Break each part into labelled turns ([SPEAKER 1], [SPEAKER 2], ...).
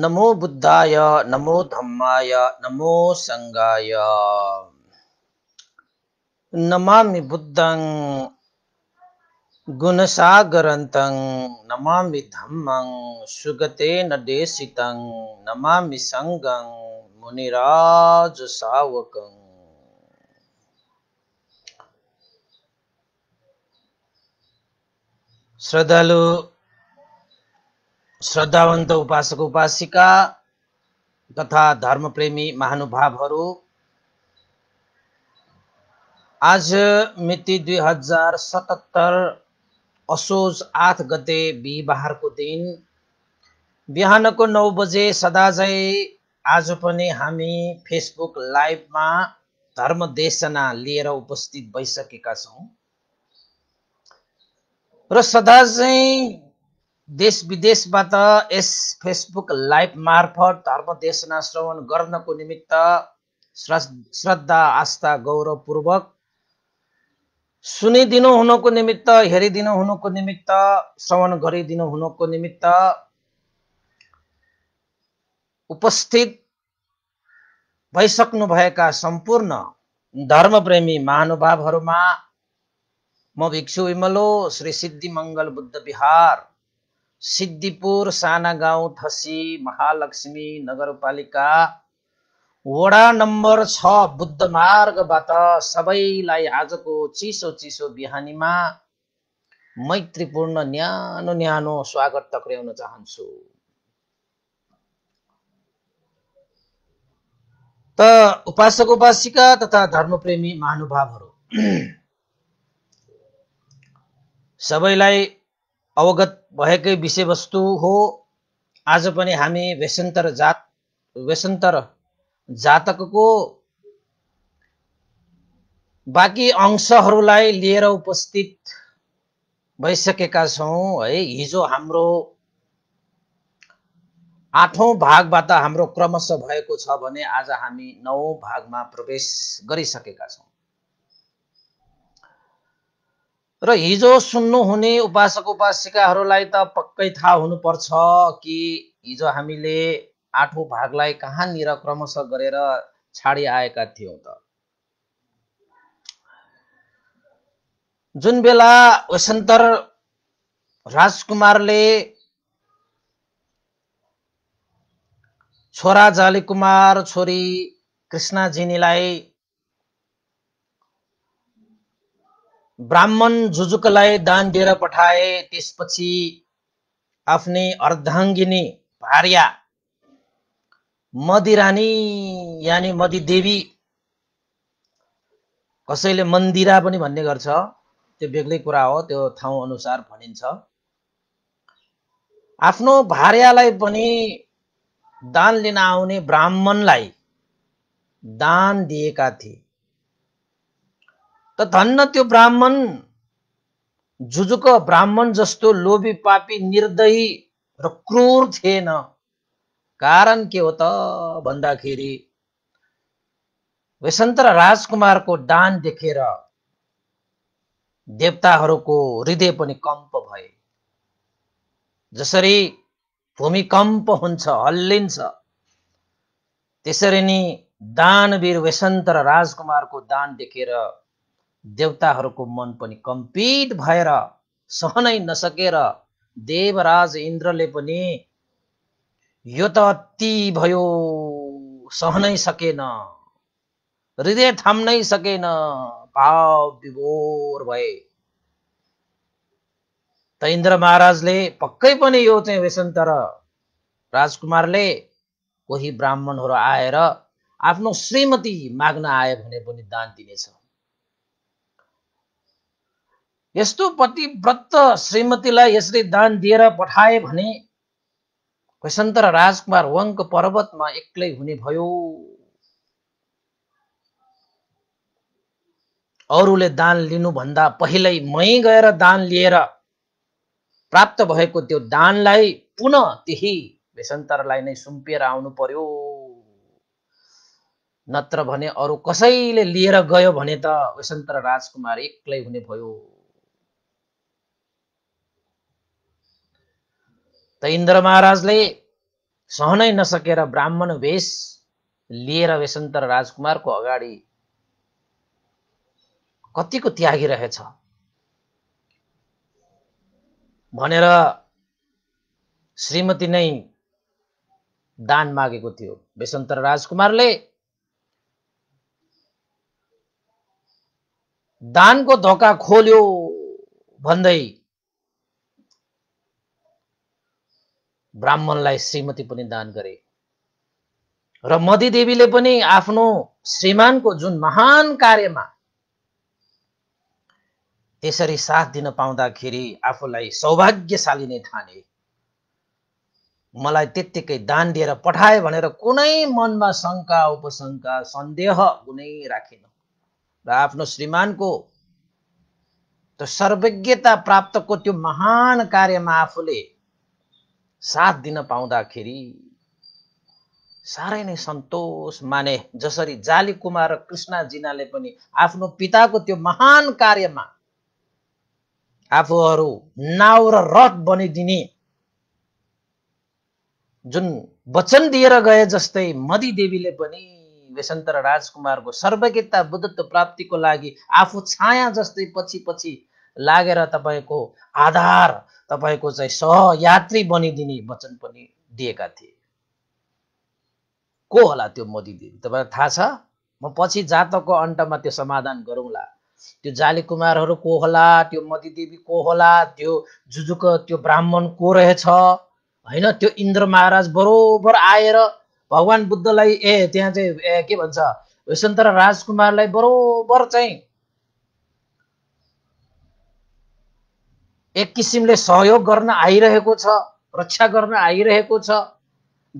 [SPEAKER 1] नमो बुद्धाय नमो धम्माय नमो सङ्गाय नमामि बुद्धं गुणसागरन्तं नमामि धम्मं सुगतेन देशितं नमामि सङ्गं मुनिराजसावकं श्रद्धालु श्रद्धावन्त उपासक उपासिका तथा धर्मप्रेमी महानुभावहरू आज मिति दुई हजार सतहत्तर असोज आठ गते बिहिबारको दिन बिहानको नौ बजे सदाझै आज पनि हामी फेसबुक लाइभमा धर्मदेशना लिएर उपस्थित भइसकेका छौँ र सदा चाहिँ देश विदेशबाट यस फेसबुक लाइभ मार्फत धर्म देशना श्रवण गर्नको निमित्त श्रद्धा आस्था गौरवपूर्वक सुनिदिनु हुनुको निमित्त हेरिदिनु हुनुको निमित्त श्रवण गरिदिनु हुनुको निमित्त उपस्थित भइसक्नुभएका सम्पूर्ण धर्मप्रेमी महानुभावहरूमा म भिक्षु विमलो श्री सिद्धि मङ्गल बुद्ध विहार सिद्धिपुर साना गाउँ थसी महालक्ष्मी नगरपालिका वडा नम्बर छ बुद्ध मार्गबाट सबैलाई आजको चिसो चिसो बिहानीमा मैत्रीपूर्ण न्यानो न्यानो स्वागत टक्र्याउन चाहन्छु त उपासक उपासिका तथा धर्मप्रेमी महानुभावहरू सबैलाई अवगत भएकै विषयवस्तु हो आज पनि हामी वेसन्तर जात वेसन्तर जातकको बाँकी अंशहरूलाई लिएर उपस्थित भइसकेका छौँ है हिजो हाम्रो आठौँ भागबाट हाम्रो क्रमशः भएको छ भने आज हामी नौ भागमा प्रवेश गरिसकेका छौँ र हिजो सुन्नुहुने उपासक उपासिकाहरूलाई त पक्कै थाहा हुनुपर्छ कि हिजो हामीले आठौँ भागलाई कहाँनिर क्रमशः गरेर छाडी आएका थियौँ त जुन बेला वसन्तर राजकुमारले छोरा जाली कुमार छोरी कृष्णजिनीलाई ब्राह्मण जुजुकलाई दान दिएर पठाए त्यसपछि आफ्नै अर्धाङ्गिनी भार्या मदिरानी यानि देवी कसैले मन्दिरा पनि भन्ने गर्छ त्यो बेग्लै कुरा हो त्यो ठाउँ अनुसार भनिन्छ आफ्नो भार्यालाई पनि दान लिन आउने ब्राह्मणलाई दान दिएका थिए धन्न त्यो ब्राह्मण जुजुक ब्राह्मण जस्तो लोभी पापी निर्दयी र क्रूर थिएन कारण के हो त भन्दाखेरि वेसन्त राजकुमारको दान देखेर देवताहरूको हृदय पनि कम्प भए जसरी भूमिकम्प हुन्छ हल्लिन्छ त्यसरी नै दानवीर वेसन्त राजकुमारको दान देखेर देवताहरूको मन पनि कम्पित भएर सहनै नसकेर देवराज इन्द्रले पनि यो त अति भयो सहनै सकेन हृदय थाम्नै सकेन भाव विभोर भए त इन्द्र महाराजले पक्कै पनि यो चाहिँ व्यसन तर राजकुमारले कोही ब्राह्मणहरू आएर आफ्नो श्रीमती माग्न आयो भने पनि दान दिनेछ यस्तो पतिव्रत श्रीमतीलाई यसरी दान दिएर पठाए भने कैसन्तर राजकुमार वङ्क पर्वतमा एक्लै हुने भयो अरूले दान लिनुभन्दा पहिल्यै मै गएर दान लिएर प्राप्त भएको त्यो दानलाई पुनः त्यही भेषन्तरलाई नै सुम्पिएर आउनु पर्यो नत्र भने अरू कसैले लिएर गयो भने त वेसन्तर राजकुमार एक्लै हुने भयो त इन्द्र महाराजले सहनै नसकेर ब्राह्मण वेश लिएर वेशन्तर राजकुमारको अगाडि कतिको त्यागी रहेछ भनेर श्रीमती नै दान मागेको थियो वेशन्तर राजकुमारले दानको धोका खोल्यो भन्दै ब्राह्मणलाई श्रीमती पनि दान गरे र देवीले पनि आफ्नो श्रीमानको जुन महान कार्यमा त्यसरी साथ दिन पाउँदाखेरि आफूलाई सौभाग्यशाली नै ठाने मलाई त्यत्तिकै दान दिएर पठाए भनेर कुनै मनमा शङ्का उपशङ्का सन्देह कुनै राखेन र आफ्नो श्रीमानको त्यो सर्वज्ञता प्राप्तको त्यो महान कार्यमा आफूले साथ दिन पाउँदाखेरि साह्रै नै सन्तोष माने जसरी जाली कुमार र कृष्ण पनि आफ्नो पिताको त्यो महान कार्यमा आफूहरू नाउ र रथ बनिदिने जुन वचन दिएर गए जस्तै मदी देवीले पनि वेशन्तर राजकुमारको सर्वज्ञता बुद्धत्व प्राप्तिको लागि आफू छाया जस्तै पछि पछि लागेर तपाईँको आधार तपाईँको चाहिँ सहयात्री बनिदिने वचन पनि दिएका थिए को होला त्यो मोदी दिदी तपाईँलाई थाहा छ म पछि जातकको अन्तमा त्यो समाधान गरौँला त्यो जाली कुमारहरू को होला त्यो मोदी देवी को होला त्यो जुजुक त्यो ब्राह्मण को रहेछ होइन त्यो इन्द्र महाराज बरोबर आएर भगवान् बुद्धलाई ए त्यहाँ चाहिँ ए के भन्छ वसन्त राजकुमारलाई बरोबर चाहिँ एक किसिमले सहयोग गर्न आइरहेको छ रक्षा गर्न आइरहेको छ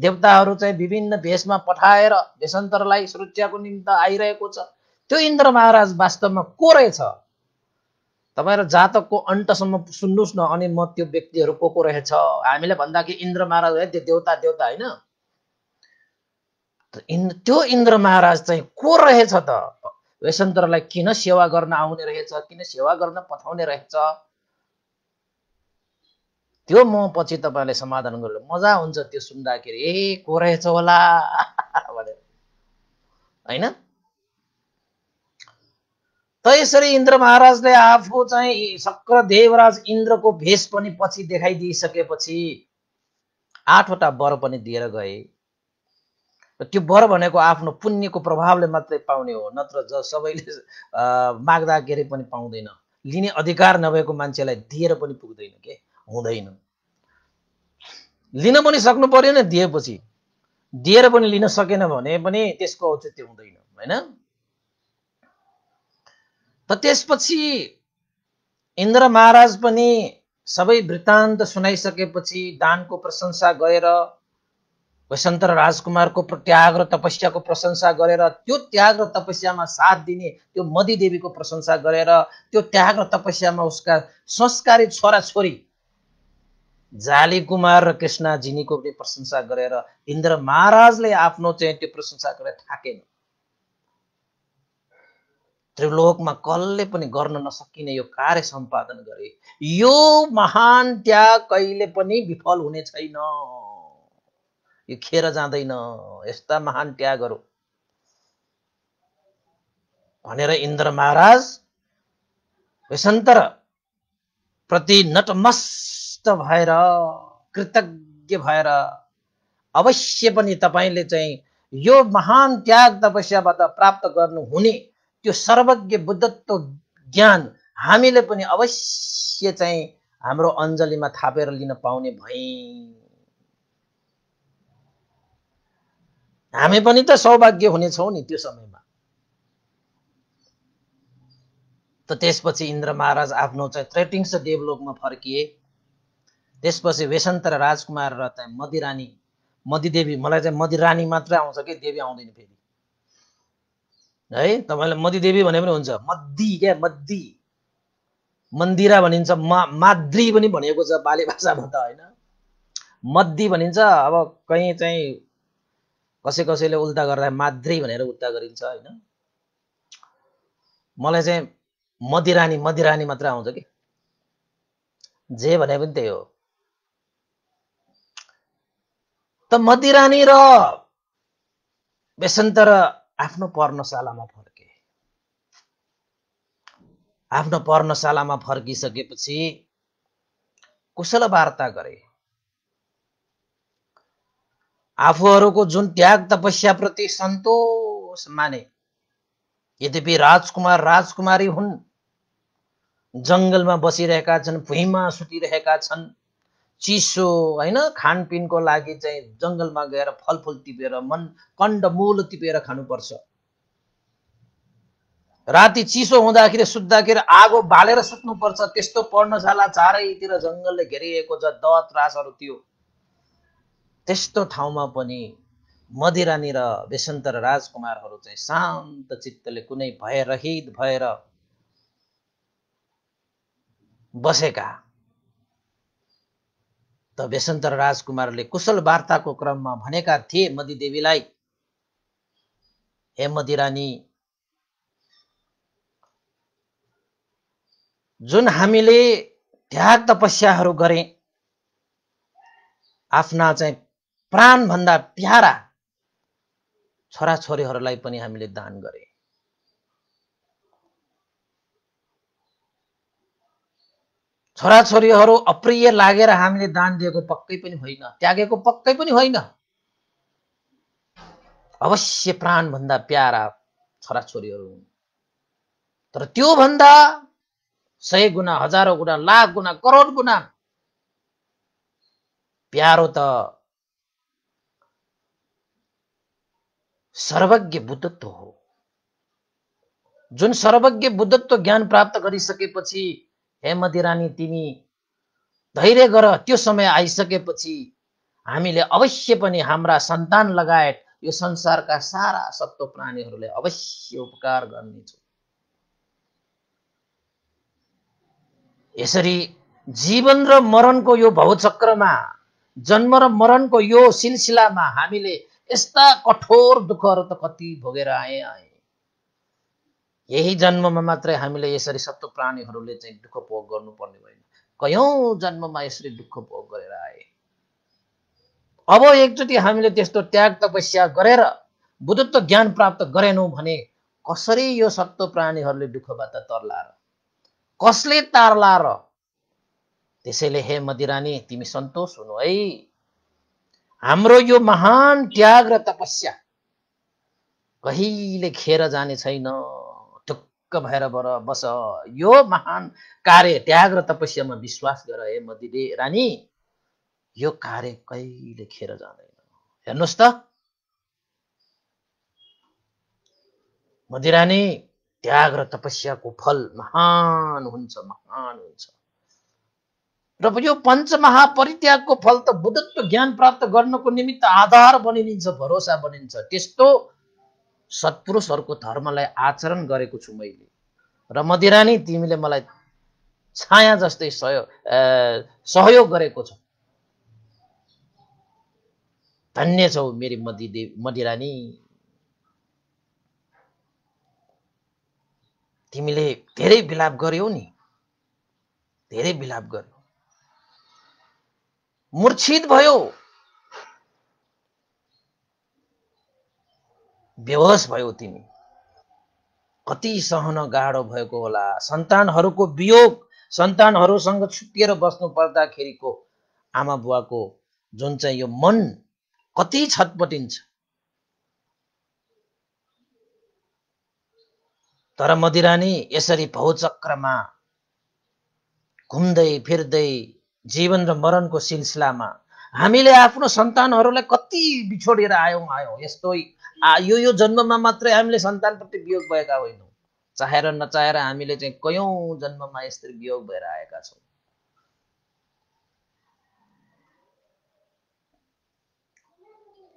[SPEAKER 1] देवताहरू चाहिँ विभिन्न भेषमा पठाएर भेषन्तरलाई सुरक्षाको निम्ति आइरहेको छ त्यो इन्द्र महाराज वास्तवमा को रहेछ तपाईँ जातकको अन्तसम्म सुन्नुहोस् न अनि म त्यो व्यक्तिहरू को को रहेछ हामीले भन्दाखेरि इन्द्र महाराज है त्यो देउता देउता होइन त्यो इन्द्र महाराज चाहिँ को रहेछ त भेषन्तरलाई किन सेवा गर्न आउने रहेछ किन सेवा गर्न पठाउने रहेछ त्यो म पछि तपाईँले समाधान गर्नु मजा हुन्छ त्यो सुन्दाखेरि ए को रहेछ होला भनेर होइन त यसरी इन्द्र महाराजले आफू चाहिँ शक्र देवराज इन्द्रको भेष पनि पछि देखाइदिइसकेपछि आठवटा वर पनि दिएर गए त्यो वर भनेको आफ्नो पुण्यको प्रभावले मात्रै पाउने हो नत्र ज सबैले माग्दाखेरि पनि पाउँदैन लिने अधिकार नभएको मान्छेलाई दिएर पनि पुग्दैन के हुँदैन लिन पनि सक्नु पर्यो नि दिएपछि दिएर पनि लिन सकेन भने पनि त्यसको औचित्य हुँदैन होइन त त्यसपछि इन्द्र महाराज पनि सबै वृत्तान्त सुनाइसकेपछि दानको प्रशंसा गरेर वसन्त राजकुमारको त्याग र तपस्याको प्रशंसा गरेर त्यो त्याग र तपस्यामा साथ दिने त्यो मदी देवीको प्रशंसा गरेर त्यो त्याग र तपस्यामा उसका संस्कारी छोरी जाली कुमार र कृष्ण जिनीको पनि प्रशंसा गरेर इन्द्र महाराजले आफ्नो चाहिँ त्यो प्रशंसा गरेर थाकेन त्रिलोकमा कसले पनि गर्न नसकिने यो कार्य सम्पादन गरे यो महान त्याग कहिले पनि विफल हुने छैन यो खेर जाँदैन यस्ता महान त्यागहरू भनेर इन्द्र महाराज वेसन्तर प्रति नटमस सन्तुष्ट भएर कृतज्ञ भएर अवश्य पनि तपाईँले चाहिँ यो महान त्याग तपस्याबाट प्राप्त गर्नुहुने त्यो सर्वज्ञ बुद्धत्व ज्ञान हामीले पनि अवश्य चाहिँ हाम्रो अञ्जलीमा थापेर लिन पाउने भयौँ हामी पनि त सौभाग्य हुनेछौँ नि त्यो समयमा त त्यसपछि इन्द्र महाराज आफ्नो चाहिँ थ्रेटिङ्स डेभलपमा फर्किए त्यसपछि वेशन्त र राजकुमार र चाहिँ मदिरानी मदिदेवी मलाई चाहिँ मदिरानी मात्रै आउँछ कि देवी आउँदैन फेरि है तपाईँलाई मदिदेवी भने पनि हुन्छ मद्दी क्या मद्दी मन्दिरा भनिन्छ मा माद्री पनि भनेको छ बाली भाषामा त होइन मद्दी भनिन्छ अब कहीँ चाहिँ कसै कसैले उल्टा गर्दा माद्री भनेर उल्टा गरिन्छ होइन मलाई चाहिँ मदिरानी मदिरानी मात्र आउँछ कि जे भने पनि त्यही हो त मदिरानी र बेसन्तर आफ्नो पर्णशालामा फर्के आफ्नो पर्णशालामा फर्किसकेपछि कुशल वार्ता गरे आफूहरूको जुन त्याग तपस्याप्रति सन्तोष माने यद्यपि राजकुमार राजकुमारी हुन् जङ्गलमा बसिरहेका छन् भुइँमा सुतिरहेका छन् चिसो होइन खानपिनको लागि चाहिँ जङ्गलमा गएर फलफुल टिपेर मन कण्ड मूल टिपेर खानुपर्छ राति चिसो हुँदाखेरि सुत्दाखेरि आगो बालेर सुत्नुपर्छ त्यस्तो पर्णशाला चारैतिर जङ्गलले घेरिएको छ दत रासहरू त्यो त्यस्तो ठाउँमा पनि मदिरानी र बेसन्तर राजकुमारहरू चाहिँ शान्त चित्तले कुनै भयरहित भएर बसेका त बेसन्तर राजकुमारले कुशल वार्ताको क्रममा भनेका थिए मदिदेवीलाई हे मदी रानी जुन हामीले त्याग तपस्याहरू गरे आफ्ना चाहिँ प्राणभन्दा प्यारा छोराछोरीहरूलाई पनि हामीले दान गरे छोराछोरीहरू अप्रिय लागेर हामीले दान दिएको पक्कै पनि होइन त्यागेको पक्कै पनि होइन अवश्य प्राणभन्दा प्यारा छोराछोरीहरू हुन् तर त्योभन्दा सय गुणा हजारौँ गुणा लाख गुणा करोड गुणा प्यारो त सर्वज्ञ बुद्धत्व हो जुन सर्वज्ञ बुद्धत्व ज्ञान प्राप्त गरिसकेपछि हेमती रानी तिमी धैर्य गर त्यो समय आइसकेपछि हामीले अवश्य पनि हाम्रा सन्तान लगायत यो संसारका सारा सत्व प्राणीहरूलाई अवश्य उपकार गर्नेछौँ यसरी जीवन र मरणको यो भवचक्रमा जन्म र मरणको यो सिलसिलामा हामीले यस्ता कठोर दुःखहरू त कति भोगेर आए आए यही जन्ममा मात्रै हामीले यसरी सत्व प्राणीहरूले चाहिँ दुःख भोग गर्नुपर्ने होइन कयौँ जन्ममा यसरी दुःख भोग गरेर आए अब एकचोटि हामीले त्यस्तो त्याग तपस्या गरेर बुद्धत्व ज्ञान प्राप्त गरेनौँ भने कसरी यो सत्व प्राणीहरूले दुःखबाट तर्लाएर कसले र त्यसैले हे मदिरानी तिमी सन्तोष हुनु है हाम्रो यो महान त्याग र तपस्या कहिले खेर जाने छैन ढुक्क भएर बर बस यो महान कार्य त्याग र तपस्यामा विश्वास गर हे मदिले रानी यो कार्य कहिले खेर जाँदैन हेर्नुहोस् त मदिरानी त्याग र तपस्याको फल महान हुन्छ महान हुन्छ र यो पञ्च महापरित्यागको फल त बुद्धत्व ज्ञान प्राप्त गर्नको निमित्त आधार बनिन्छ भरोसा बनिन्छ त्यस्तो सत्पुरुषहरूको धर्मलाई आचरण गरेको छु मैले र मदिरानी तिमीले मलाई छाया जस्तै सहयोग सहयोग गरेको छ धन्य छौ मेरी मदिदेव मदिरानी तिमीले धेरै विलाप गर्यौ नि धेरै विलाप गर्यौ मूर्छित भयो बेहोस भयो तिमी कति सहन गाह्रो भएको होला सन्तानहरूको वियोग सन्तानहरूसँग छुट्टिएर बस्नु पर्दाखेरिको आमा बुवाको जुन चाहिँ यो मन कति छटपटिन्छ तर मदिरानी यसरी भौचक्रमा घुम्दै फिर्दै जीवन र मरणको सिलसिलामा हामीले आफ्नो सन्तानहरूलाई कति बिछोडिएर आयौँ आयौँ यस्तो यो यो जन्ममा मात्रै हामीले सन्तानप्रति वियोग भएका होइनौँ चाहेर नचाहेर हामीले चाहिँ कयौँ जन्ममा यसरी वियोग भएर आएका छौँ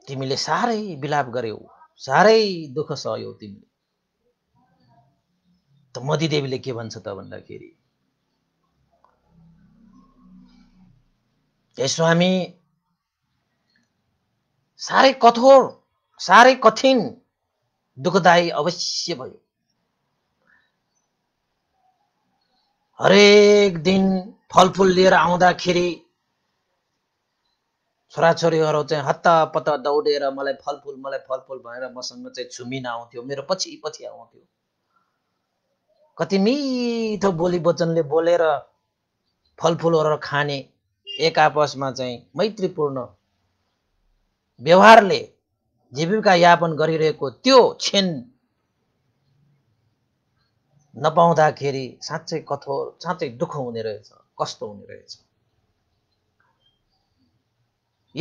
[SPEAKER 1] तिमीले साह्रै विलाप गर्यौ साह्रै दुःख सह्यौ तिमीले त मदीदेवीले के भन्छ त भन्दाखेरि हे स्वामी साह्रै कठोर साह्रै कठिन दुःखदायी अवश्य भयो हरेक दिन फलफुल लिएर आउँदाखेरि छोराछोरीहरू चाहिँ हत्ता पत्ता दौडेर मलाई फलफुल मलाई फलफुल भनेर मसँग चाहिँ छुमिन आउँथ्यो मेरो पछि पछि आउँथ्यो कति मिठो बोली वचनले बोलेर फलफुलहरू खाने एक आपसमा चाहिँ मैत्रीपूर्ण व्यवहारले जीविका यापन गरिरहेको त्यो क्षण नपाउँदाखेरि साँच्चै कठोर साँच्चै दुःख हुने रहेछ कस्तो हुने रहेछ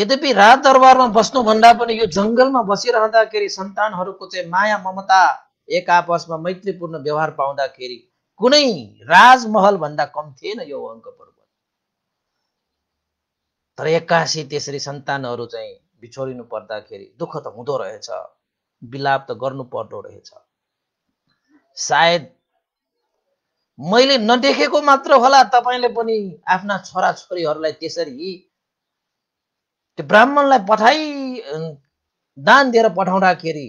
[SPEAKER 1] यद्यपि राजदरबारमा बस्नुभन्दा पनि यो जङ्गलमा बसिरहँदाखेरि सन्तानहरूको चाहिँ माया ममता एक आपसमा मैत्रीपूर्ण व्यवहार पाउँदाखेरि कुनै राजमहल भन्दा कम थिएन यो अङ्क पर्वत तर एक्कासी त्यसरी सन्तानहरू चाहिँ बिछोडिनु पर्दाखेरि दुःख त हुँदो रहेछ बिलाप त गर्नु पर्दो रहेछ सायद मैले नदेखेको मात्र होला तपाईँले पनि आफ्ना छोरा छोराछोरीहरूलाई त्यसरी त्यो ब्राह्मणलाई पठाइ दान दिएर पठाउँदाखेरि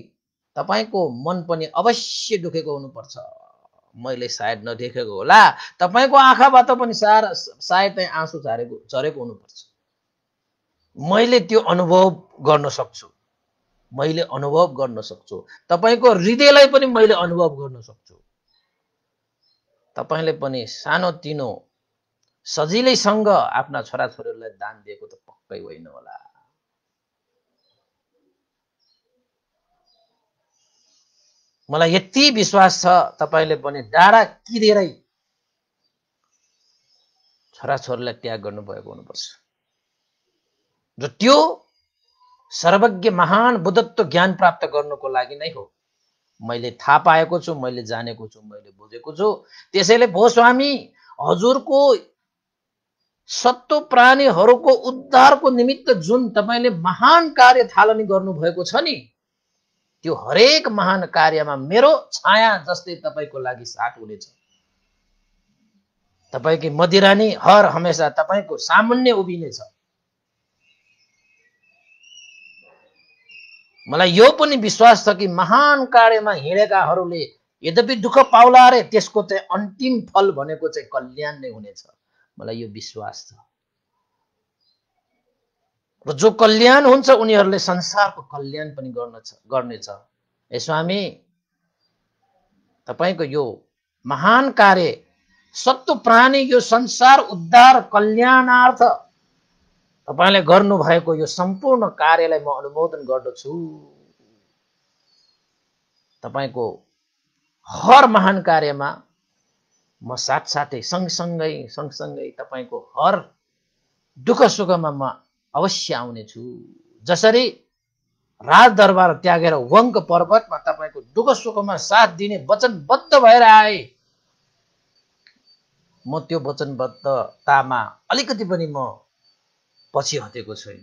[SPEAKER 1] तपाईँको मन पनि अवश्य दुखेको हुनुपर्छ मैले सायद नदेखेको होला तपाईँको आँखाबाट पनि सार सायद आँसु झरेको झरेको हुनुपर्छ मैले त्यो अनुभव गर्न सक्छु मैले अनुभव गर्न सक्छु तपाईँको हृदयलाई पनि मैले अनुभव गर्न सक्छु तपाईँले पनि सानोतिनो सजिलैसँग आफ्ना छोराछोरीहरूलाई दान दिएको त पक्कै होइन होला मलाई यति विश्वास छ तपाईँले पनि डाँडा किरेरै छोराछोरीलाई त्याग गर्नुभएको हुनुपर्छ र त्यो सर्वज्ञ महान बुद्धत्व ज्ञान प्राप्त गर्नुको लागि नै हो मैले थाहा पाएको छु मैले जानेको छु मैले बुझेको छु त्यसैले भो स्वामी हजुरको सत्व प्राणीहरूको उद्धारको निमित्त जुन तपाईँले महान कार्य थालनी गर्नुभएको छ नि त्यो हरेक महान कार्यमा मेरो छाया जस्तै तपाईँको लागि साथ हुनेछ तपाईँकी मदिरानी हर हमेसा तपाईँको सामान्य उभिनेछ मलाई यो पनि विश्वास छ कि महान कार्यमा हिँडेकाहरूले यद्यपि दुःख पाउला अरे त्यसको चाहिँ अन्तिम फल भनेको चाहिँ कल्याण नै हुनेछ मलाई यो विश्वास छ र जो कल्याण हुन्छ उनीहरूले संसारको कल्याण पनि गर्न छ गर्नेछ ए स्वामी तपाईँको यो महान कार्य सत्व प्राणी यो संसार उद्धार कल्याणार्थ तपाईँले गर्नुभएको यो सम्पूर्ण कार्यलाई म अनुमोदन गर्दछु तपाईँको हर महान कार्यमा म साथसाथै सँगसँगै सँगसँगै तपाईँको हर दुःख सुखमा म अवश्य आउनेछु जसरी राजदरबार त्यागेर वङ्क पर्वतमा तपाईँको दुःख सुखमा साथ दिने वचनबद्ध भएर आए म त्यो वचनबद्धतामा अलिकति पनि म पछि हटेको छैन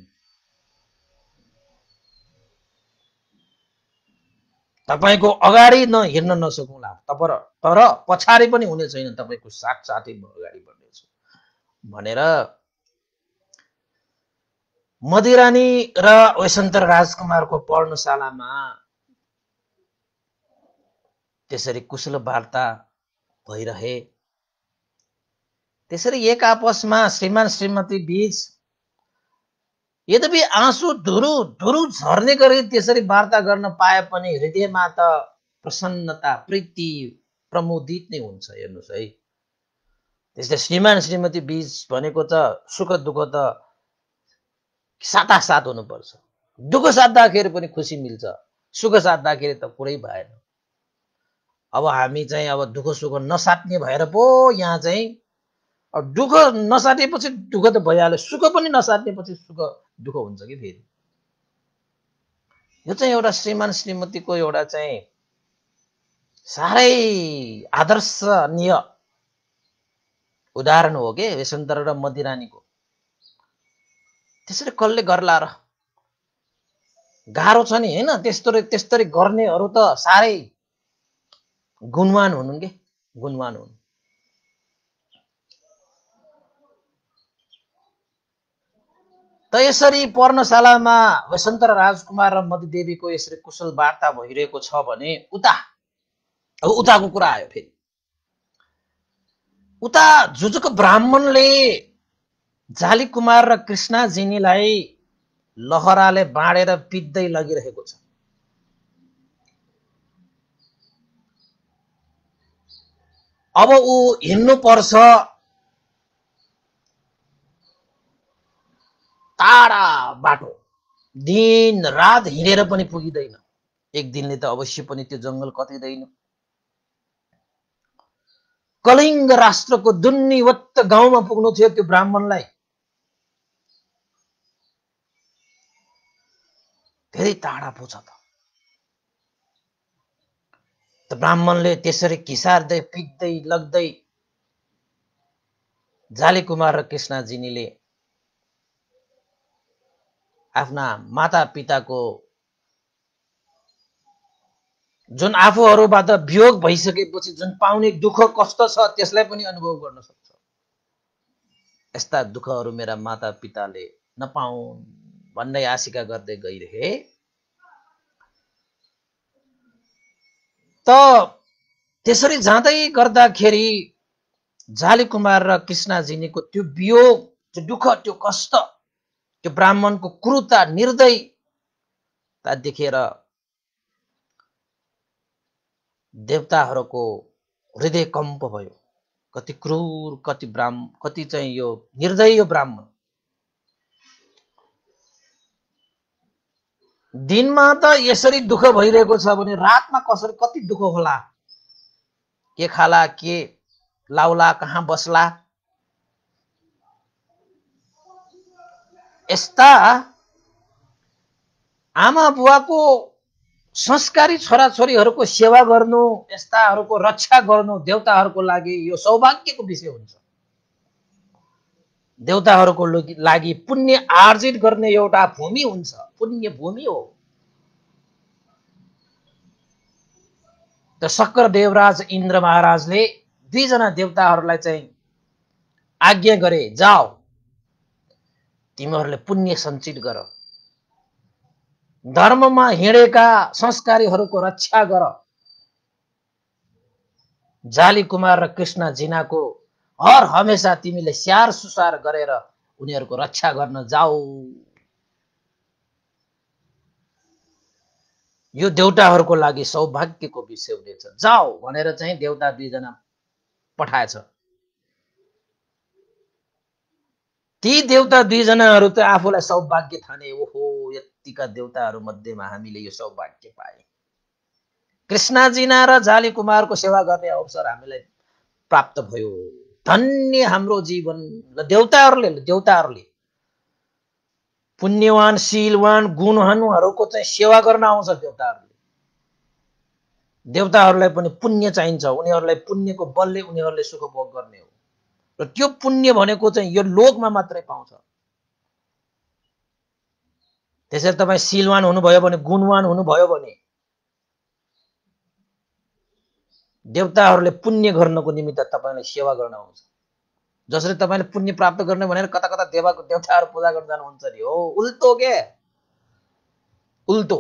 [SPEAKER 1] तपाईँको अगाडि न हिँड्न नसकौँला तर तर पछाडि पनि हुने छैन तपाईँको साथसाथै म अगाडि बढ्नेछु भनेर मदिरानी र वैशन्तर राजकुमारको पर्णशालामा त्यसरी कुशल वार्ता भइरहे त्यसरी एक आपसमा श्रीमान श्रीमती बीच यद्यपि आँसु धुरु धुरु झर्ने गरी त्यसरी वार्ता गर्न पाए पनि हृदयमा त प्रसन्नता प्रीति प्रमोदित नै हुन्छ हेर्नुहोस् है त्यस्तै श्रीमान श्रीमती बिच भनेको त सुख दुःख त सातासाथ हुनुपर्छ दुःख साथ्दाखेरि पनि खुसी मिल्छ सुख साथ्दाखेरि त कुरै भएन अब हामी चाहिँ अब दुःख सुख नसाट्ने भएर पो यहाँ चाहिँ अब दुःख नसाटेपछि दुःख त भइहाल्यो सुख पनि नसाट्नेपछि सुख दुःख हुन्छ कि फेरि यो चाहिँ एउटा श्रीमान श्रीमतीको एउटा चाहिँ साह्रै आदर्शनीय उदाहरण हो कि यसन्तर र मदिरानीको त्यसरी कसले गर्ला र गाह्रो छ नि होइन त्यस्तो त्यस्तरी गर्नेहरू त साह्रै गुणवान हुनु कि गुणवान हुनु त यसरी पर्णशालामा वसन्त राजकुमार र मतीदेवीको यसरी कुशल वार्ता भइरहेको छ भने उता अब उताको कुरा आयो फेरि उता जुजुको ब्राह्मणले जाली कुमार र कृष्णाजिनीलाई लहराले बाँडेर पिट्दै लगिरहेको छ अब ऊ पर्छ टाढा बाटो दिन रात हिँडेर पनि पुगिँदैन एक दिनले त अवश्य पनि त्यो जङ्गल कतिँदैन कलिङ्ग राष्ट्रको दुन्निवत्त गाउँमा पुग्नु थियो त्यो ब्राह्मणलाई धेरै टाढा पुछ त ब्राह्मणले त्यसरी किसार्दै पिक्दै लग्दै जाली कुमार र कृष्णजीनीले आफ्ना मातापिताको जुन आफूहरूबाट वियोग भइसकेपछि जुन पाउने दुःख कष्ट छ त्यसलाई पनि अनुभव गर्न सक्छ यस्ता दुःखहरू मेरा मातापिताले नपाउन् भन्ने आशिका गर्दै गइरहे त त्यसरी जाँदै गर्दाखेरि जाली कुमार र कृष्णजिनीको त्यो वियोग त्यो दुःख त्यो कष्ट त्यो ब्राह्मणको क्रुता निर्दयता देखेर देवताहरूको हृदय कम्प भयो कति क्रूर कति ब्राह्म कति चाहिँ यो निर्दय यो ब्राह्मण दिनमा त यसरी दुःख भइरहेको छ भने रातमा कसरी कति दुःख होला के खाला के लाउला कहाँ बस्ला यस्ता आमा बुवाको संस्कारी छोराछोरीहरूको सेवा गर्नु यस्ताहरूको रक्षा गर्नु देवताहरूको लागि यो सौभाग्यको विषय हुन्छ देउताहरूको लागि पुण्य आर्जित गर्ने एउटा भूमि हुन्छ पुण्य भूमि हो त शक्कर देवराज इन्द्र महाराजले दुईजना देवताहरूलाई चाहिँ आज्ञा गरे जाओ तिमीहरूले पुण्य सञ्चित गर धर्ममा हिँडेका संस्कारीहरूको रक्षा गर जाली कुमार र कृष्ण जिनाको हर हमेसा तिमीले स्याहार सुसार गरेर उनीहरूको रक्षा गर्न जाऊ यो देउताहरूको लागि सौभाग्यको विषय हुनेछ जाऊ भनेर चाहिँ देउता दुईजना पठाएछ ती देउता दुईजनाहरू त आफूलाई सौभाग्य ठाने ओहो यत्तिका देउताहरू मध्येमा हामीले यो सौभाग्य पाए कृष्णजीना र जाली कुमारको सेवा गर्ने अवसर हामीलाई प्राप्त भयो धन्य हाम्रो जीवन र देउताहरूले देउताहरूले पुण्यवान शीलवान गुणहनुहरूको चाहिँ सेवा गर्न आउँछ देउताहरूले देवताहरूलाई पनि पुण्य चाहिन्छ उनीहरूलाई पुण्यको बलले उनीहरूले सुख भोग गर्ने हो र त्यो पुण्य भनेको चाहिँ यो लोकमा मात्रै पाउँछ त्यसरी तपाईँ सिलवान हुनुभयो भने गुणवान हुनुभयो भने देवताहरूले पुण्य गर्नको निमित्त तपाईँलाई सेवा गर्न आउँछ जसरी तपाईँले पुण्य प्राप्त गर्ने भनेर कता कता देवाको देवताहरू पूजा गर्न जानुहुन्छ नि हो उल्टो के उल्टो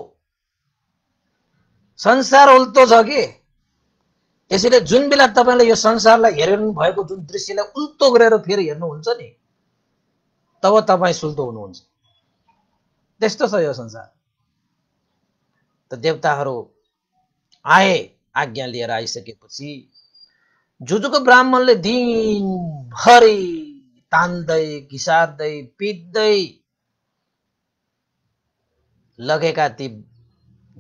[SPEAKER 1] संसार उल्टो छ कि यसैले जुन बेला तपाईँले यो संसारलाई हेर्नु भएको जुन दृश्यलाई उल्टो गरेर फेरि हेर्नुहुन्छ नि तब तपाईँ सुल्तो हुनुहुन्छ त्यस्तो छ यो संसार त देवताहरू आए आज्ञा लिएर आइसकेपछि जुजुको ब्राह्मणले दिनभरि तान्दै घिसार्दै पिट्दै लगेका ती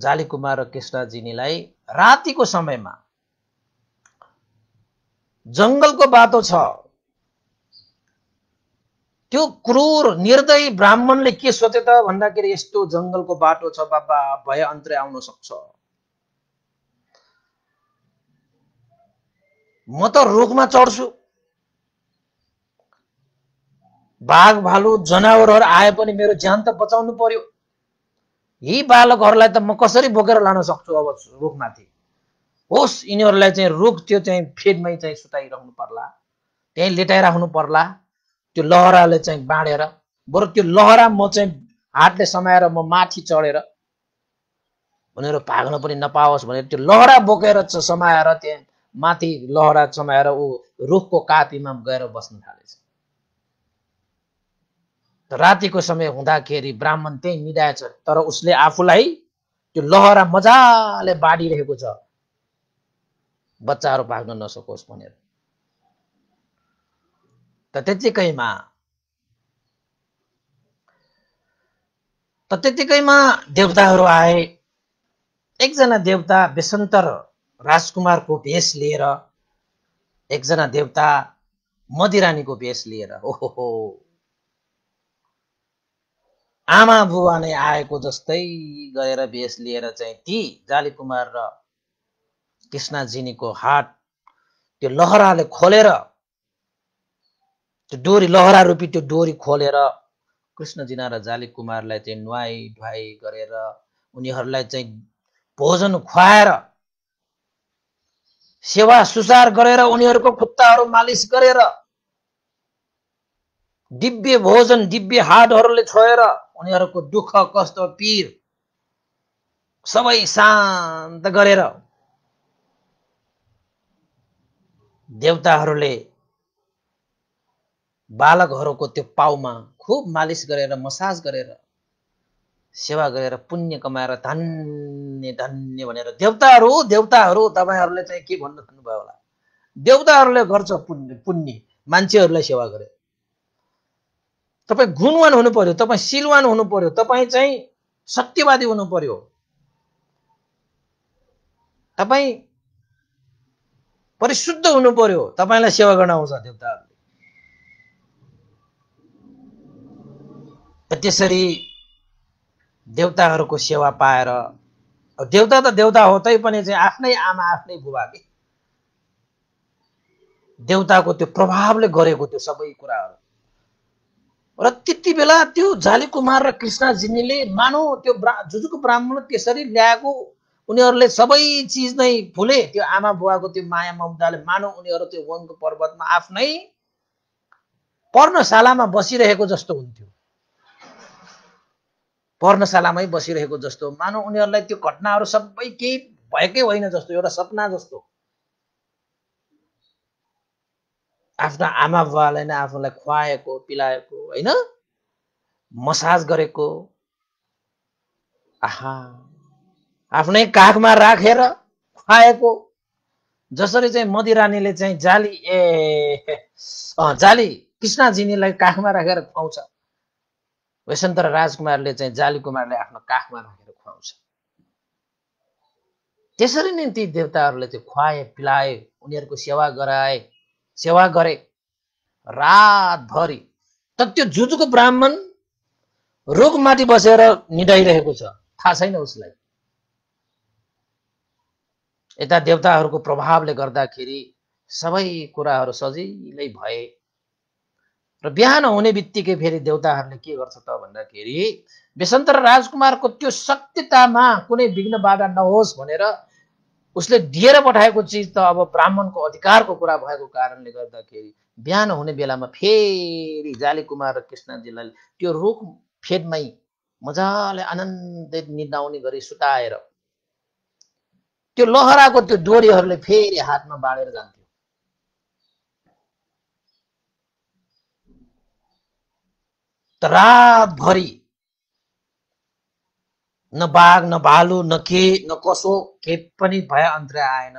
[SPEAKER 1] जाली कुमार र कृष्णजिनीलाई रातिको समयमा जङ्गलको बाटो छ त्यो क्रूर निर्दय ब्राह्मणले के सोचे त भन्दाखेरि यस्तो जङ्गलको बाटो छ बाबा भय अन्त्य आउन सक्छ म त रुखमा चढ्छु बाघ भालु जनावरहरू आए पनि मेरो ज्यान त बचाउनु पर्यो यी बालकहरूलाई त म कसरी बोकेर लान सक्छु अब रुखमाथि होस् यिनीहरूलाई चाहिँ रोग त्यो चाहिँ फेदमै चाहिँ सुताइराख्नु पर्ला त्यहीँ लेटाइराख्नु पर्ला त्यो लहराले चाहिँ बाँडेर बरु त्यो लहरा म चाहिँ हातले समाएर म माथि चढेर भनेर भाग्न पनि नपाओस् भनेर त्यो लहरा बोकेर समाएर त्यहाँ माथि लहरा समाएर ऊ रुखको कापीमा गएर बस्न थालेछ रातिको समय हुँदाखेरि ब्राह्मण त्यही निदाएछ तर उसले आफूलाई त्यो लहरा मजाले बाँडिरहेको छ बच्चाहरू पाक्न नसकोस् भनेर त त्यत्तिकैमा त त्यत्तिकैमा देवताहरू आए एकजना देवता बेसन्तर राजकुमारको भेष लिएर एकजना देवता मदिरानीको भेष लिएर ओहो आमा बुवा नै आएको जस्तै गएर भेष लिएर चाहिँ ती जाली कुमार र कृष्णजीको हात त्यो लहराले खोलेर त्यो डोरी लहरा रूपी त्यो डोरी खोलेर कृष्णजिना र जाली कुमारलाई चाहिँ नुहाई धुवाई गरेर उनीहरूलाई चाहिँ भोजन खुवाएर सेवा सुसार गरेर उनीहरूको खुट्टाहरू मालिस गरेर दिव्य भोजन दिव्य हाटहरूले छोएर उनीहरूको दुःख कष्ट पिर सबै शान्त गरेर देवताहरूले बालकहरूको त्यो पाउमा खुब मालिस गरेर मसाज गरेर सेवा गरेर पुण्य कमाएर धन्य धन्य भनेर देवताहरू देवताहरू तपाईँहरूले चाहिँ के भन्न थाल्नुभयो होला देवताहरूले गर्छ पुण्य पुण्य मान्छेहरूलाई सेवा गरे तपाईँ गुणवान हुनु पर्यो तपाईँ सिलवान हुनु पर्यो तपाईँ चाहिँ सत्यवादी हुनु पर्यो तपाईँ परिशुद्ध हुनु पर्यो तपाईँलाई सेवा गर्न आउँछ देवताहरूले त्यसरी देवताहरूको सेवा पाएर देवता त देवता हो तै पनि चाहिँ आफ्नै आमा आफ्नै बुबा के देउताको त्यो प्रभावले गरेको त्यो सबै कुराहरू र त्यति बेला त्यो झाली कुमार र कृष्ण मानौ त्यो जुजुको ब्राह्मण त्यसरी ल्याएको उनीहरूले सबै चिज नै भुले त्यो आमा बुवाको त्यो माया ममताले मानौ उनीहरू त्यो वनको पर्वतमा आफ्नै पर्णशालामा बसिरहेको जस्तो हुन्थ्यो पर्णशालामै बसिरहेको जस्तो मानौ उनीहरूलाई त्यो घटनाहरू सबै केही भएकै होइन जस्तो एउटा सपना जस्तो आफ्ना आमा बुवाले नै आफूलाई खुवाएको पिलाएको होइन मसाज गरेको आहा आफ्नै काखमा राखेर रा, खुवाएको जसरी चाहिँ मदिरानीले चाहिँ जाली ए जाली कृष्णजीनीलाई काखमा राखेर खुवाउँछ वेशन्तर राजकुमारले चाहिँ जाली कुमारले आफ्नो काखमा राखेर खुवाउँछ त्यसरी नै ती देवताहरूले त्यो खुवाए पिलाए उनीहरूको सेवा गराए सेवा गरे रातभरि त त्यो जुजुको ब्राह्मण रोगमाथि बसेर निधाइरहेको छ थाहा छैन उसलाई यता देवताहरूको प्रभावले गर्दाखेरि सबै कुराहरू सजिलै भए र बिहान हुने बित्तिकै फेरि देवताहरूले के गर्छ त भन्दाखेरि बेसन्तर राजकुमारको त्यो शक्तितामा कुनै विघ्न बाधा नहोस् भनेर उसले दिएर पठाएको चिज त अब ब्राह्मणको अधिकारको कुरा भएको कारणले गर्दाखेरि बिहान हुने बेलामा फेरि जाली कुमार र कृष्णजीलाई त्यो रुख फेदमै मजाले आनन्दित निदाउने गरी सुताएर त्यो लहराको त्यो डोरीहरूले फेरि हातमा बाँडेर जान्थ्यो रातभरि न बाघ न भालु न के न कसो के पनि भय अन्तर्या आएन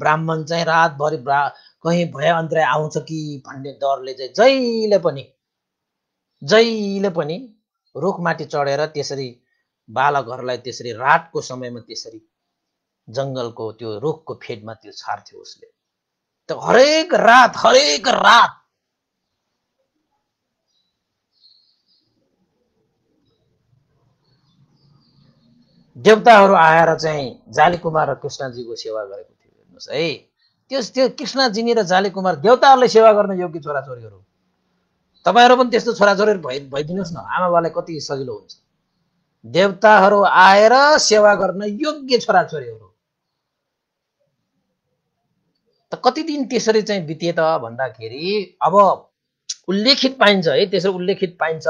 [SPEAKER 1] ब्राह्मण चाहिँ रातभरि ब्रा कहीँ भय अन्तर्या आउँछ कि भन्ने डरले चाहिँ जहिले पनि जहिले पनि रुखमाथि चढेर त्यसरी बालकहरूलाई त्यसरी रातको समयमा त्यसरी जङ्गलको त्यो रुखको फेदमा त्यो छार्थ्यो उसले त हरेक रात हरेक रात देवताहरू आएर चाहिँ जाली कुमार र कृष्णजीको सेवा गरेको थियो हेर्नुहोस् है त्यो त्यो कृष्णजी र जाली कुमार देवताहरूले सेवा गर्न योग्य छोराछोरीहरू तपाईँहरू पनि त्यस्तो छोराछोरीहरू भइ भइदिनुहोस् न आमा बाबालाई कति सजिलो हुन्छ देवताहरू आएर सेवा गर्न योग्य छोराछोरीहरू कति दिन त्यसरी चाहिँ बिते त भन्दाखेरि अब उल्लेखित पाइन्छ है त्यसरी उल्लेखित पाइन्छ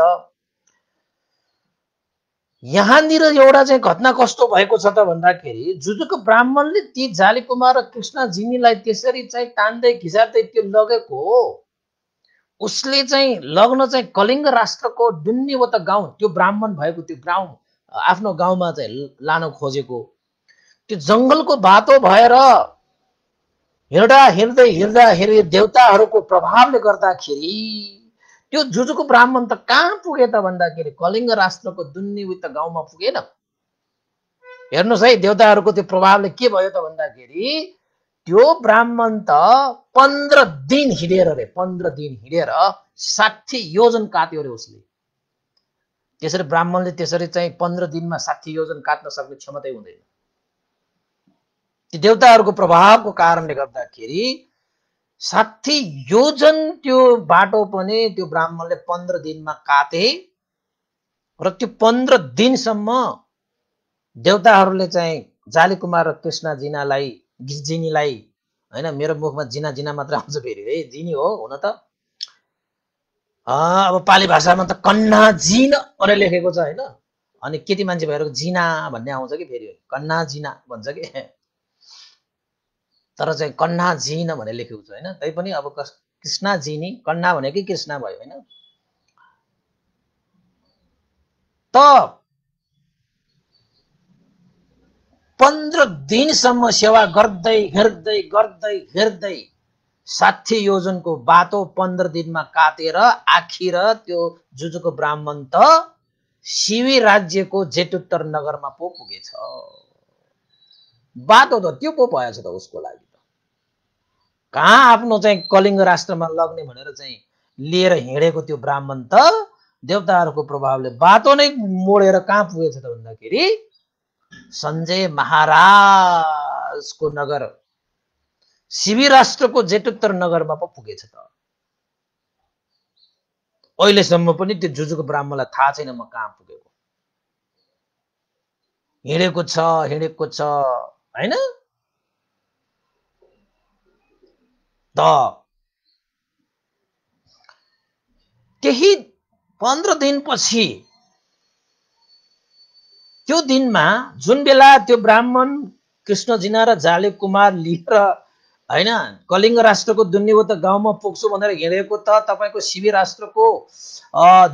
[SPEAKER 1] यहाँनिर एउटा चाहिँ घटना कस्तो भएको छ त भन्दाखेरि जुजुको ब्राह्मणले ती जाली कुमार र कृष्ण कृष्णजिनीलाई त्यसरी चाहिँ तान्दै घिसार्दै त्यो लगेको उसले चाहिँ लग्न चाहिँ कलिङ्ग राष्ट्रको त गाउँ त्यो ब्राह्मण भएको त्यो गाउँ आफ्नो गाउँमा चाहिँ लान खोजेको त्यो जङ्गलको बाटो भएर हिँड्दा हिँड्दै हिँड्दाखेरि देवताहरूको प्रभावले गर्दाखेरि त्यो जुजुको ब्राह्मण त कहाँ पुगे त भन्दाखेरि कलिङ्ग राष्ट्रको दुन्नी गाउँमा पुगेन हेर्नुहोस् है देवताहरूको त्यो प्रभावले के भयो त भन्दाखेरि त्यो ब्राह्मण त पन्ध्र दिन हिँडेर रे पन्ध्र दिन हिँडेर साठी योजन काट्यो अरे उसले त्यसरी ब्राह्मणले त्यसरी चाहिँ पन्ध्र दिनमा साठी योजन काट्न सक्ने क्षमतै हुँदैन ती देवताहरूको प्रभावको कारणले गर्दाखेरि साठी योजन त्यो बाटो पनि त्यो ब्राह्मणले पन्ध्र दिनमा काटे र त्यो पन्ध्र दिनसम्म देवताहरूले चाहिँ जाली कुमार र कृष्ण जिनालाई जिनीलाई होइन मेरो मुखमा जिना जिना मात्र आउँछ फेरि है जिनी हो हुन त अब पाली भाषामा त कन्ना जिन भनेर लेखेको छ होइन अनि केटी मान्छे भएर जिना भन्ने आउँछ कि फेरि कन्ना जिना भन्छ कि तर चाहिँ कन्ना झिन भनेर लेखेको छ होइन पनि अब कृष्ण झिनी कन्ना भनेकै कृष्ण भयो होइन त पन्ध्र दिनसम्म सेवा गर्दै हेर्दै गर्दै हेर्दै साठी योजनको बाटो पन्ध्र दिनमा काटेर आखिर त्यो जुजुको ब्राह्मण त शिवी राज्यको जेटुत्तर नगरमा पो पुगेछ बाटो त त्यो पो भएछ त उसको लागि त कहाँ आफ्नो चाहिँ कलिङ्ग राष्ट्रमा लग्ने भनेर चाहिँ लिएर हिँडेको त्यो ब्राह्मण त देवताहरूको प्रभावले बाटो नै मोडेर कहाँ पुगेछ त भन्दाखेरि सञ्जय महाराजको नगर राष्ट्रको जेटोत्तर नगरमा पो पुगेछ त अहिलेसम्म पनि त्यो जुजुको ब्राह्मणलाई थाहा छैन म कहाँ पुगेको हिँडेको छ हिँडेको छ होइन त केही पन्ध्र दिनपछि त्यो दिनमा जुन बेला त्यो ब्राह्मण कृष्णजिना र जाले कुमार लिएर होइन कलिङ्ग राष्ट्रको दुन्यवत गाउँमा पुग्छु भनेर हिँडेको त तपाईँको शिवी राष्ट्रको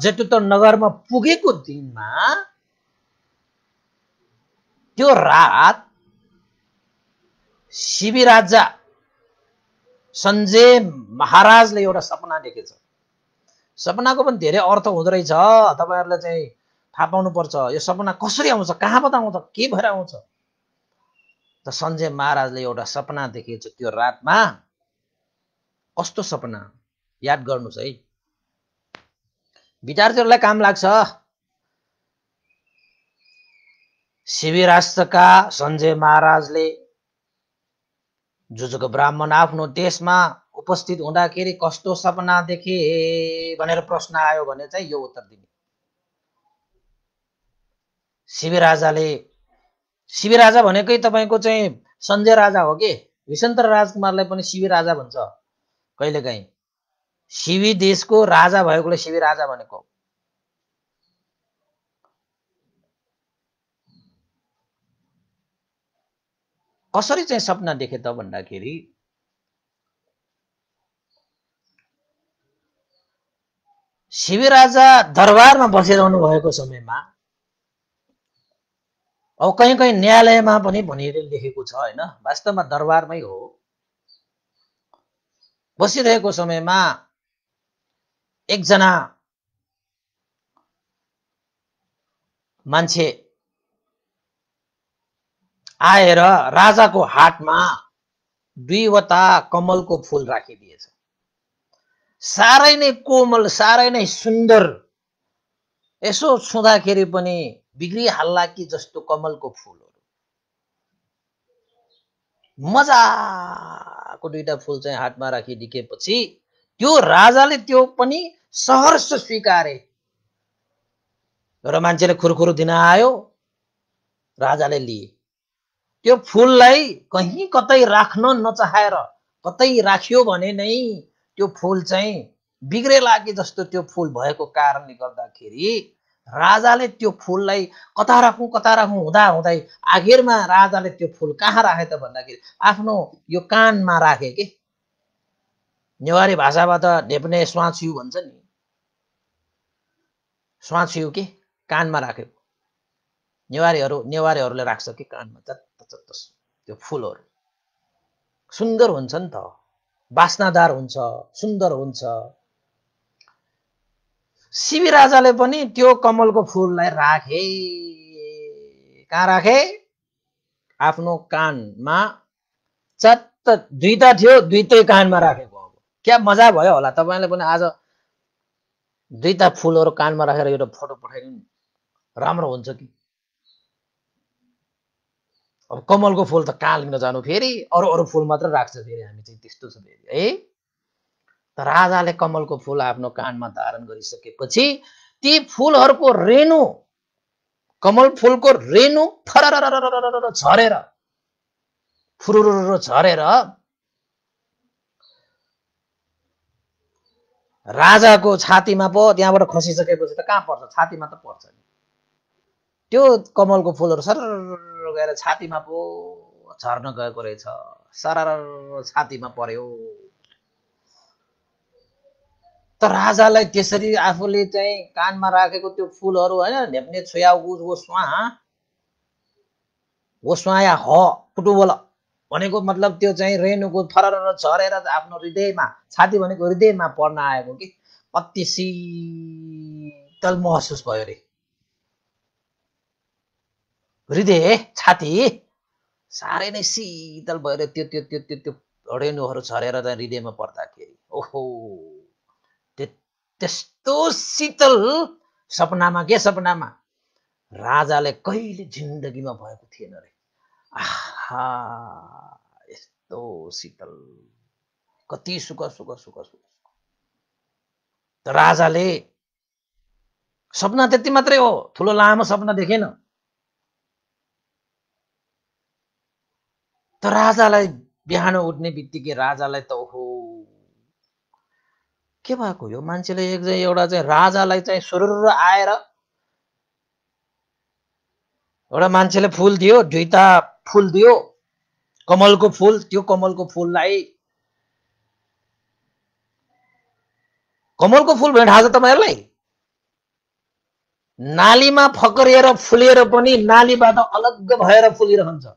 [SPEAKER 1] जेटुतर नगरमा पुगेको दिनमा त्यो रात राजा सञ्जय महाराजले एउटा सपना देखेछ सपनाको पनि धेरै अर्थ हुँदो रहेछ तपाईँहरूले चाहिँ थाहा पाउनुपर्छ यो सपना कसरी आउँछ कहाँबाट आउँछ के भएर आउँछ त सञ्जय महाराजले एउटा सपना देखेछ त्यो रातमा कस्तो सपना याद गर्नुहोस् है विद्यार्थीहरूलाई काम लाग्छ शिविराष्ट्रका सञ्जय महाराजले जुजुको ब्राह्मण आफ्नो देशमा उपस्थित हुँदाखेरि कस्तो सपना देखे भनेर प्रश्न आयो भने चाहिँ यो उत्तर दिने शिवराजाले शिवराजा भनेकै तपाईँको चाहिँ सञ्जय राजा हो कि विशन्तर राजकुमारलाई पनि राजा भन्छ कहिलेकाहीँ शिवी देशको राजा भएकोले शिवी राजा भनेको कसरी चाहिँ सपना देखे त भन्दाखेरि शिवराजा दरबारमा बसिरहनु भएको समयमा अब कहीँ कहीँ न्यायालयमा पनि भनेर लेखेको छ होइन वास्तवमा दरबारमै हो बसिरहेको समयमा एकजना मान्छे आएर राजाको हाटमा दुईवटा कमलको फुल राखिदिएछ साह्रै नै कोमल साह्रै नै सुन्दर यसो छुँदाखेरि पनि बिग्रिहाल्ला कि जस्तो कमलको फुलहरू मजाको दुईटा फुल चाहिँ हातमा राखिदिएपछि त्यो राजाले त्यो पनि सहर्ष स्वीकारे र मान्छेले खुरखुरो दिन आयो राजाले लिए त्यो फुललाई कहीँ कतै राख्न नचाहेर कतै राख्यो भने नै त्यो फुल चाहिँ बिग्रे लागे जस्तो त्यो फुल भएको कारणले गर्दाखेरि राजाले त्यो फुललाई कता राखौँ कता राखौँ हुँदा हुँदै आखिरमा राजाले त्यो फुल कहाँ राखे त भन्दाखेरि आफ्नो यो कानमा राखे के नेवारी भाषाबाट ढेप्ने स्वाछ्यू भन्छ नि स्वाछ्यु के कानमा राख्यो नेवारीहरू नेवारीहरूले राख्छ कि कानमा त त त्यो फुलहरू सुन्दर हुन्छ नि त बास्नादार हुन्छ सुन्दर हुन्छ राजाले पनि त्यो कमलको फुललाई राखे कहाँ राखे आफ्नो कानमा चत्त दुईवटा थियो दुईटै कानमा राखेको अब क्या मजा भयो होला तपाईँले पनि आज दुईटा फुलहरू कानमा राखेर एउटा फोटो पठाइदिनु राम्रो हुन्छ कि अब कमलको फुल त काल लिन जानु फेरि अरू अरू फुल मात्र राख्छ फेरि हामी चाहिँ त्यस्तो छ फेरि है त राजाले कमलको फुल आफ्नो कानमा धारण गरिसकेपछि ती फुलहरूको रेणु कमल फुलको रेणु थर झरेर फुर झरेर राजाको छातीमा पो त्यहाँबाट खसिसकेपछि त कहाँ पर्छ छातीमा त पर्छ नि त्यो कमलको फुलहरू सर भित्र गएर छातीमा पो झर्न गएको रहेछ सरार छातीमा पर्यो त राजालाई त्यसरी आफूले चाहिँ कानमा राखेको त्यो फुलहरू होइन नेप्ने छुयाउ वस्वा वस्वाया ह पुटुबोल भनेको मतलब त्यो चाहिँ रेणुको फरर झरेर आफ्नो हृदयमा छाती भनेको हृदयमा पर्न आएको कि अति शीतल महसुस भयो अरे हृदय छाती साह्रै नै शीतल भएर त्यो त्यो त्यो त्यो त्यो हडेनुहरू छरेर त हृदयमा पर्दाखेरि ओहो त्यस्तो शीतल सपनामा के सपनामा राजाले कहिले जिन्दगीमा भएको थिएन रे आहा यस्तो शीतल कति सुख सुख सुख सुख त राजाले सपना त्यति मात्रै हो ठुलो लामो सपना देखेन त राजालाई बिहान उठ्ने बित्तिकै राजालाई त ओहो के भएको यो मान्छेले एक चाहिँ एउटा चाहिँ राजालाई चाहिँ सुरुर आएर एउटा मान्छेले फुल दियो दुइटा फुल दियो कमलको फुल त्यो कमलको फुललाई कमलको फुल भन्ने थाहा छ तपाईँहरूलाई नालीमा फकरिएर फुलेर पनि नालीबाट अलग भएर फुलिरहन्छ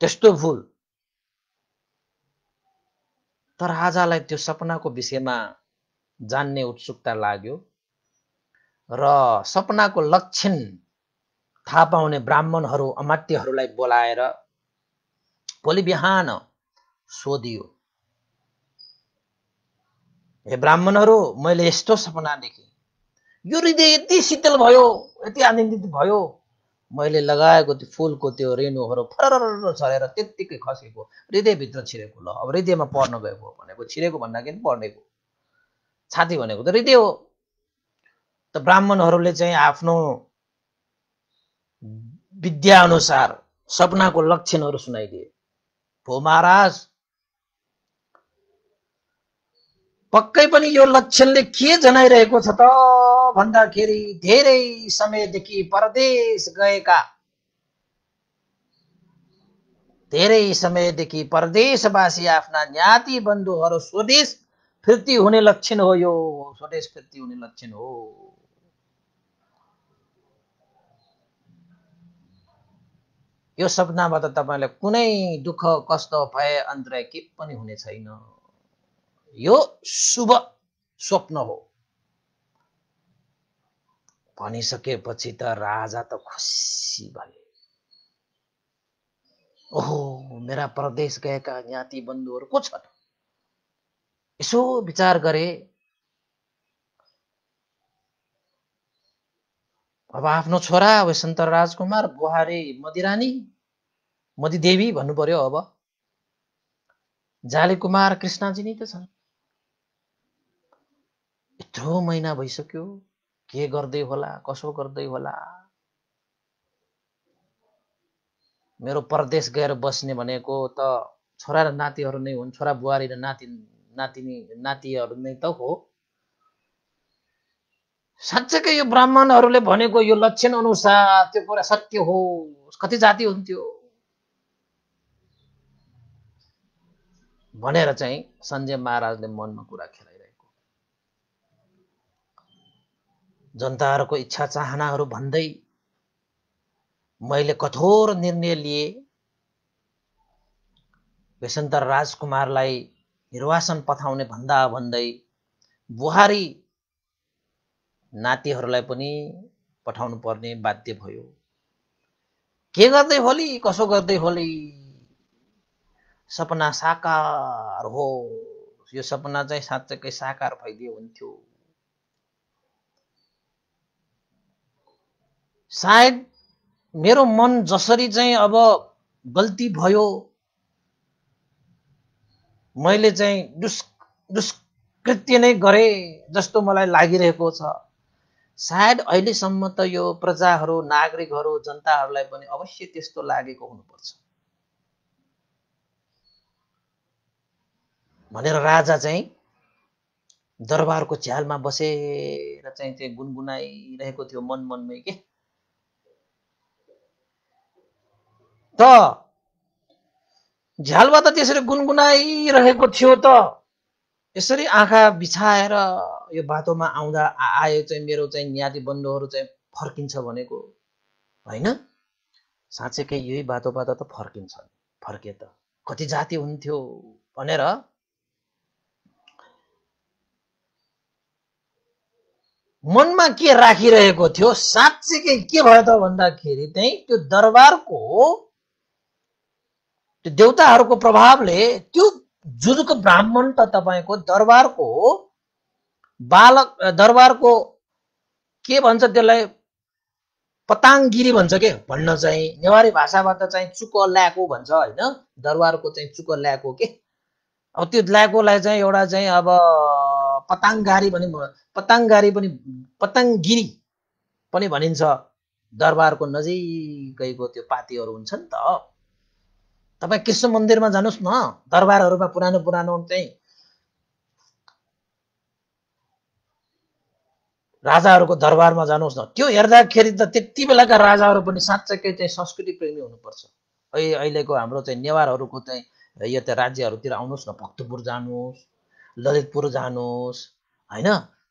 [SPEAKER 1] त्यस्तो भुल तर आजलाई त्यो सपनाको विषयमा जान्ने उत्सुकता लाग्यो र सपनाको लक्षण थाहा पाउने ब्राह्मणहरू अमात्यहरूलाई बोलाएर भोलि बिहान सोधियो हे ब्राह्मणहरू मैले यस्तो सपना देखेँ यो हृदय यति शीतल भयो यति आनन्दित भयो मैले लगाएको त्यो फुलको त्यो रेणुहरू फरर छरेर त्यत्तिकै खसेको हृदयभित्र छिरेको ल अब हृदयमा पर्न गएको भनेको छिरेको भन्दाखेरि पर्नेको छाती भनेको त हृदय हो त ब्राह्मणहरूले चाहिँ आफ्नो विद्या अनुसार सपनाको लक्षणहरू सुनाइदिए भो महाराज पक्कै पनि यो लक्षणले के जनाइरहेको छ त भन्दाखेरि धेरै समयदेखि परदेश गएका धेरै समयदेखि परदेशवासी आफ्ना ज्ञाति बन्धुहरू स्वदेश फिर्ती हुने लक्षण हो यो स्वदेश फिर्ती हुने लक्षण हो यो सपनामा त तपाईँलाई कुनै दुःख कष्ट भए अन्तर के पनि हुने छैन यो शुभ स्वप्न हो भनिसकेपछि त राजा त खुसी भए ओहो मेरा प्रदेश गएका ज्ञाति बन्धुहरू को छन् यसो विचार गरे अब आफ्नो छोरा वैशन्त राजकुमार बुहारी मदिरानी मदिदेवी भन्नु पर्यो अब जाले कुमार कृष्णजी नै त छन् यत्रो महिना भइसक्यो के गर्दै होला कसो गर्दै होला मेरो परदेश गएर बस्ने भनेको त छोरा र नातिहरू नै हुन् छोरा बुहारी र नाति नातिनी नातिहरू नै त हो साँच्चैकै यो ब्राह्मणहरूले भनेको यो लक्षण अनुसार त्यो कुरा सत्य हो कति जाति हुन्थ्यो भनेर चाहिँ सञ्जय महाराजले मनमा कुरा खेल जनताहरूको इच्छा चाहनाहरू भन्दै मैले कठोर निर्णय लिए भेषन्तर राजकुमारलाई निर्वासन पठाउने भन्दा भन्दै बुहारी नातिहरूलाई पनि पठाउनु पर्ने बाध्य भयो के गर्दै होली कसो गर्दै होली सपना साकार हो यो सपना चाहिँ साँच्चैकै साकार भइदियो हुन्थ्यो सायद मेरो मन जसरी चाहिँ अब गल्ती भयो मैले चाहिँ दुष् दुष्कृत्य नै गरेँ जस्तो मलाई लागिरहेको छ सायद अहिलेसम्म त यो प्रजाहरू नागरिकहरू जनताहरूलाई पनि अवश्य त्यस्तो लागेको हुनुपर्छ भनेर राजा चाहिँ दरबारको झ्यालमा बसेर चाहिँ गुनगुनाइरहेको थियो मन मनमै के त
[SPEAKER 2] झ्यालमा त त्यसरी
[SPEAKER 1] गुनगुनाइरहेको थियो त यसरी आँखा बिछाएर यो बाटोमा आउँदा आयो चाहिँ मेरो चाहिँ न्याति बन्धुहरू चाहिँ फर्किन्छ भनेको होइन साँच्चैकै यही बाटोबाट त फर्किन्छ फर्के त कति जाति हुन्थ्यो भनेर मनमा के राखिरहेको थियो साँच्चै के भयो त भन्दाखेरि चाहिँ त्यो दरबारको त्यो देउताहरूको प्रभावले त्यो जुजुको ब्राह्मण त तपाईँको दरबारको बालक दरबारको के भन्छ त्यसलाई पताङगिरी भन्छ के भन्न चाहिँ नेवारी भाषाबाट चाहिँ चुक ल्याएको भन्छ होइन दरबारको चाहिँ चुक ल्याएको के अब त्यो ल्याएकोलाई चाहिँ एउटा चाहिँ अब पताङगारी पनि पताङगारी पनि पताङगिरी पनि भनिन्छ दरबारको नजिकैको त्यो पातीहरू हुन्छ नि त तपाईँ कृष्ण मन्दिरमा जानुहोस् न दरबारहरूमा पुरानो पुरानो चाहिँ राजाहरूको दरबारमा जानुहोस् न त्यो हेर्दाखेरि त त्यति बेलाका राजाहरू पनि साँच्चैकै चाहिँ संस्कृति प्रेमी हुनुपर्छ अहिलेको हाम्रो चाहिँ नेवारहरूको चाहिँ यो त राज्यहरूतिर आउनुहोस् न भक्तपुर जानुहोस् ललितपुर जानुहोस् होइन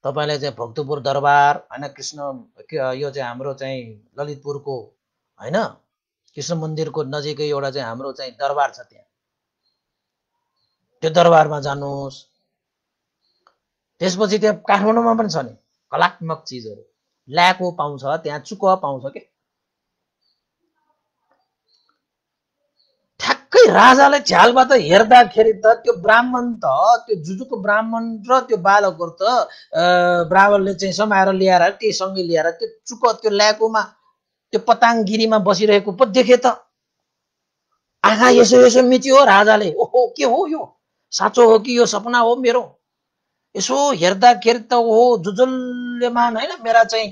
[SPEAKER 1] तपाईँलाई चाहिँ भक्तपुर दरबार होइन कृष्ण यो चाहिँ हाम्रो चाहिँ ललितपुरको होइन कृष्ण मन्दिरको नजिकै एउटा चाहिँ हाम्रो चाहिँ दरबार छ त्यहाँ त्यो दरबारमा जानुहोस् त्यसपछि त्यहाँ काठमाडौँमा पनि छ नि कलात्मक चिजहरू ल्याएको पाउँछ त्यहाँ चुक पाउँछ के ठ्याक्कै राजाले झ्यालबाट हेर्दाखेरि त त्यो ब्राह्मण त त्यो जुजुको ब्राह्मण र त्यो बालकहरू त ब्राह्मणले चाहिँ समाएर ल्याएर त्यही सँगै ल्याएर त्यो चुक त्यो ल्याएकोमा त्यो पताङगिरीमा बसिरहेको पो देखेँ त आँखा यसो यसो मिच्यो राजाले ओहो के हो यो साँचो हो कि यो सपना हो मेरो यसो हेर्दाखेरि त ओहो जुजल्यमान होइन मेरा चाहिँ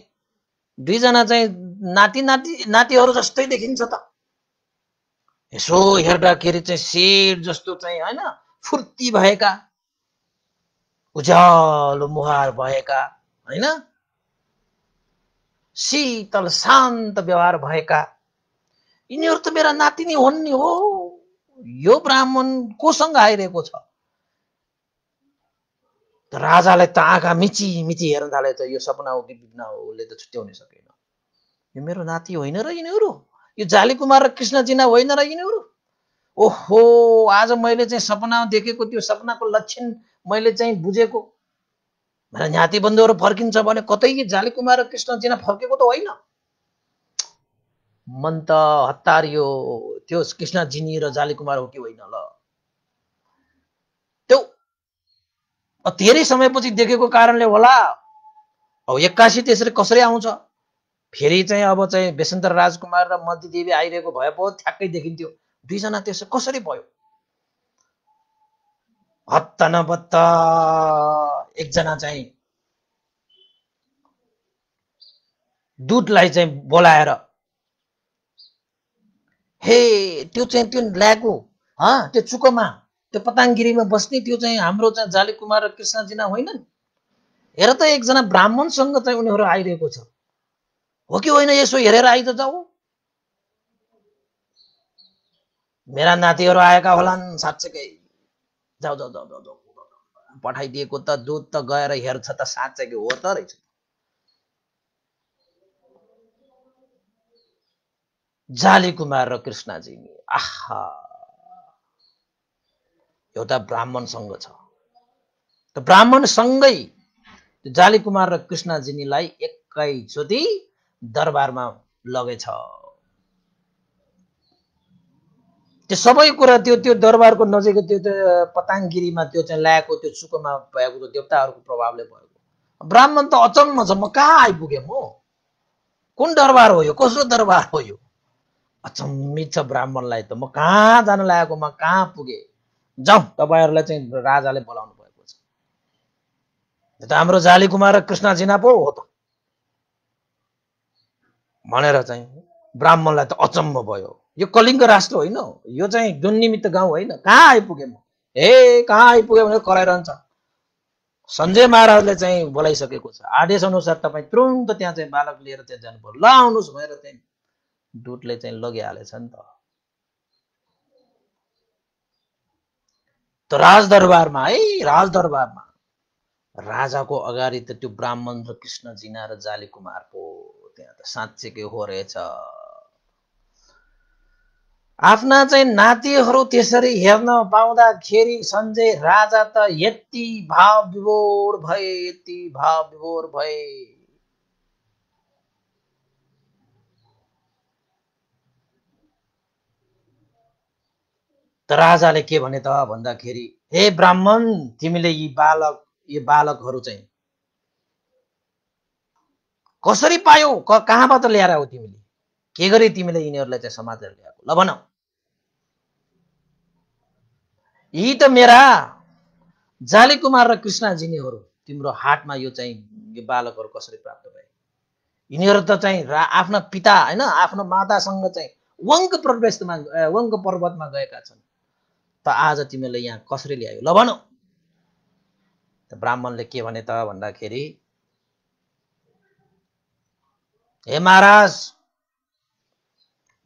[SPEAKER 1] दुईजना चाहिँ नाति नाति नातिहरू जस्तै देखिन्छ त यसो हेर्दाखेरि चाहिँ शेर जस्तो चाहिँ होइन फुर्ती भएका उज्यालो मुहार भएका होइन शीतल शान्त व्यवहार भएका यिनीहरू त मेरा नातिनी हुन् नि हो यो ब्राह्मण कोसँग आइरहेको छ राजालाई त आँखा मिची मिची हेर्न थाले त यो सपना हो कि विघ्न हो उसले त छुट्याउन सकेन यो मेरो नाति होइन र यिनीहरू यो जाली कुमार र कृष्णजिना होइन र यिनीहरू ओहो आज मैले चाहिँ सपना देखेको त्यो सपनाको लक्षण मैले चाहिँ बुझेको भनेर न्याति बन्धुहरू फर्किन्छ भने कतै कुमार र कृष्णजी फर्केको त होइन मन त हतारियो त्यो कृष्ण जिनी र जालीकुमार हो कि होइन ल त्यो धेरै समयपछि देखेको कारणले होला अब एक्कासी त्यसरी कसरी आउँछ फेरि चाहिँ अब चाहिँ बेसन्तर राजकुमार र मन्ती देवी आइरहेको भए पो ठ्याक्कै देखिन्थ्यो दुईजना त्यसो कसरी भयो हत्ता न एकजना चाहिँ दुधलाई चाहिँ बोलाएर हे त्यो चाहिँ त्यो ल्याएको त्यो चुकोमा त्यो पताङगिरीमा बस्ने त्यो चाहिँ हाम्रो चाहिँ जाली कुमार र कृष्णजिना होइनन् हेर त एकजना ब्राह्मणसँग चाहिँ उनीहरू आइरहेको छ हो कि होइन यसो हेरेर आइ त जाऊ मेरा नातिहरू आएका होलान् साँच्चैकै जाऊ जाऊ जाऊ जाऊ जाऊ पठाइदिएको त दुध त गएर हेर्छ त साँच्चै हो त रहेछ जाली कुमार र कृष्णजी आहा एउटा ब्राह्मणसँग छ त ब्राह्मणसँगै जाली कुमार र कृष्णजिनीलाई एकैचोटि दरबारमा लगेछ त्यो सबै कुरा त्यो त्यो दरबारको नजिक त्यो त्यो पताङगिरीमा त्यो चाहिँ ल्याएको त्यो सुकोमा भएको त्यो देवताहरूको प्रभावले भएको ब्राह्मण त अचम्म छ म कहाँ आइपुगेँ म कुन दरबार हो यो कसो दरबार हो यो अचम्मित छ ब्राह्मणलाई त म कहाँ जान लागेको म कहाँ पुगेँ जाउँ तपाईँहरूलाई चाहिँ राजाले बोलाउनु भएको छ त हाम्रो जाली कुमार र कृष्ण चिना पो हो त भनेर चाहिँ ब्राह्मणलाई त अचम्म भयो यो कलिङ्ग राष्ट्र होइन यो चाहिँ जुन निमित्त गाउँ होइन कहाँ आइपुगेँ म हे कहाँ आइपुगेँ भनेर कराइरहन्छ सञ्जय महाराजले चाहिँ बोलाइसकेको छ आदेश अनुसार तपाईँ तुरन्त त्यहाँ चाहिँ बालक लिएर त्यहाँ जानु पर्यो ल आउनुहोस् भनेर चाहिँ दुधले चाहिँ लगिहालेछ नि त त राजदरबारमा है राजदरबारमा राजाको अगाडि त त्यो ब्राह्मण र कृष्ण जिना र जाली कुमार त्यहाँ त के हो रहेछ आफ्ना चाहिँ नातिहरू त्यसरी हेर्न पाउँदाखेरि सञ्जय राजा त यति भाव विभोर भए यति भाव विभोर भए त राजाले के भने त भन्दाखेरि हे ब्राह्मण तिमीले यी बालक यी बालकहरू चाहिँ कसरी पायौ कहाँबाट ल्याएर हो तिमीले के गरे तिमीले यिनीहरूलाई चाहिँ समातेर ल्याएको ल भन यी त मेरा जाली कुमार र कृष्णजिनीहरू तिम्रो हाटमा यो चाहिँ यो बालकहरू कसरी प्राप्त भए यिनीहरू त चाहिँ आफ्ना पिता होइन आफ्नो मातासँग चाहिँ वङ्क प्रवेशमा वङ्क पर्वतमा गएका छन् त आज तिमीले यहाँ कसरी ल्यायो ल भनौ त ब्राह्मणले के भने त भन्दाखेरि हे महाराज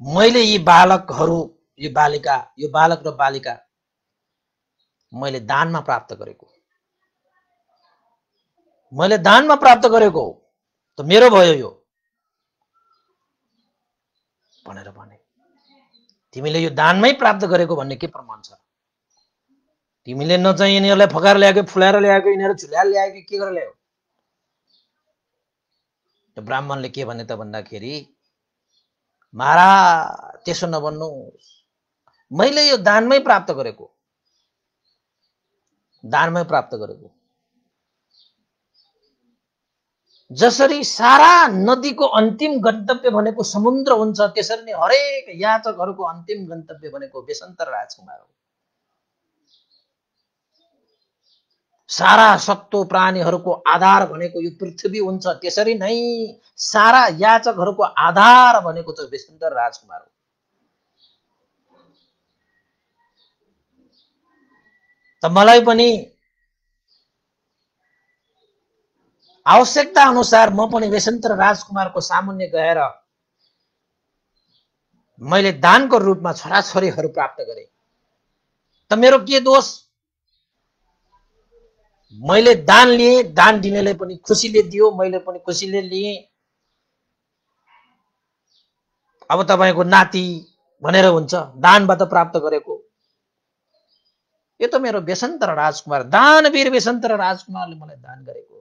[SPEAKER 1] मैले यी बालकहरू यो बालिका यो बालक र बालिका मैले दानमा प्राप्त गरेको मैले दानमा प्राप्त गरेको हो त मेरो भयो यो भनेर भने तिमीले यो दानमै प्राप्त गरेको भन्ने के प्रमाण छ तिमीले नचाहिँ यिनीहरूलाई फकाएर ल्याएको फुलाएर ल्याएको यिनीहरू झुल्याएर ल्याएको के गरेर ल्यायो ब्राह्मणले के भने त भन्दाखेरि मारा त्यसो नभन्नु मैले यो दानमै प्राप्त गरेको दानमै प्राप्त गरेको जसरी सारा नदीको अन्तिम गन्तव्य भनेको समुद्र हुन्छ त्यसरी नै हरेक याचकहरूको अन्तिम गन्तव्य भनेको बेसन्तर राजकुमार हो सारा सत्तो प्राणीहरूको आधार भनेको यो पृथ्वी हुन्छ त्यसरी नै सारा याचकहरूको आधार भनेको त विष्णुधर राजकुमार हो त मलाई पनि आवश्यकता अनुसार म पनि वेसन्तर राजकुमारको सामुन्य गएर मैले दानको रूपमा छोराछोरीहरू प्राप्त गरेँ त मेरो के दोष मैले दान लिएँ दान दिनेले पनि खुसीले दियो मैले पनि खुसीले लिएँ अब तपाईँको नाति भनेर हुन्छ दानबाट प्राप्त गरेको यो त मेरो बेसन्तर राजकुमार दानवीर बेसन्तर राजकुमारले मलाई दान गरेको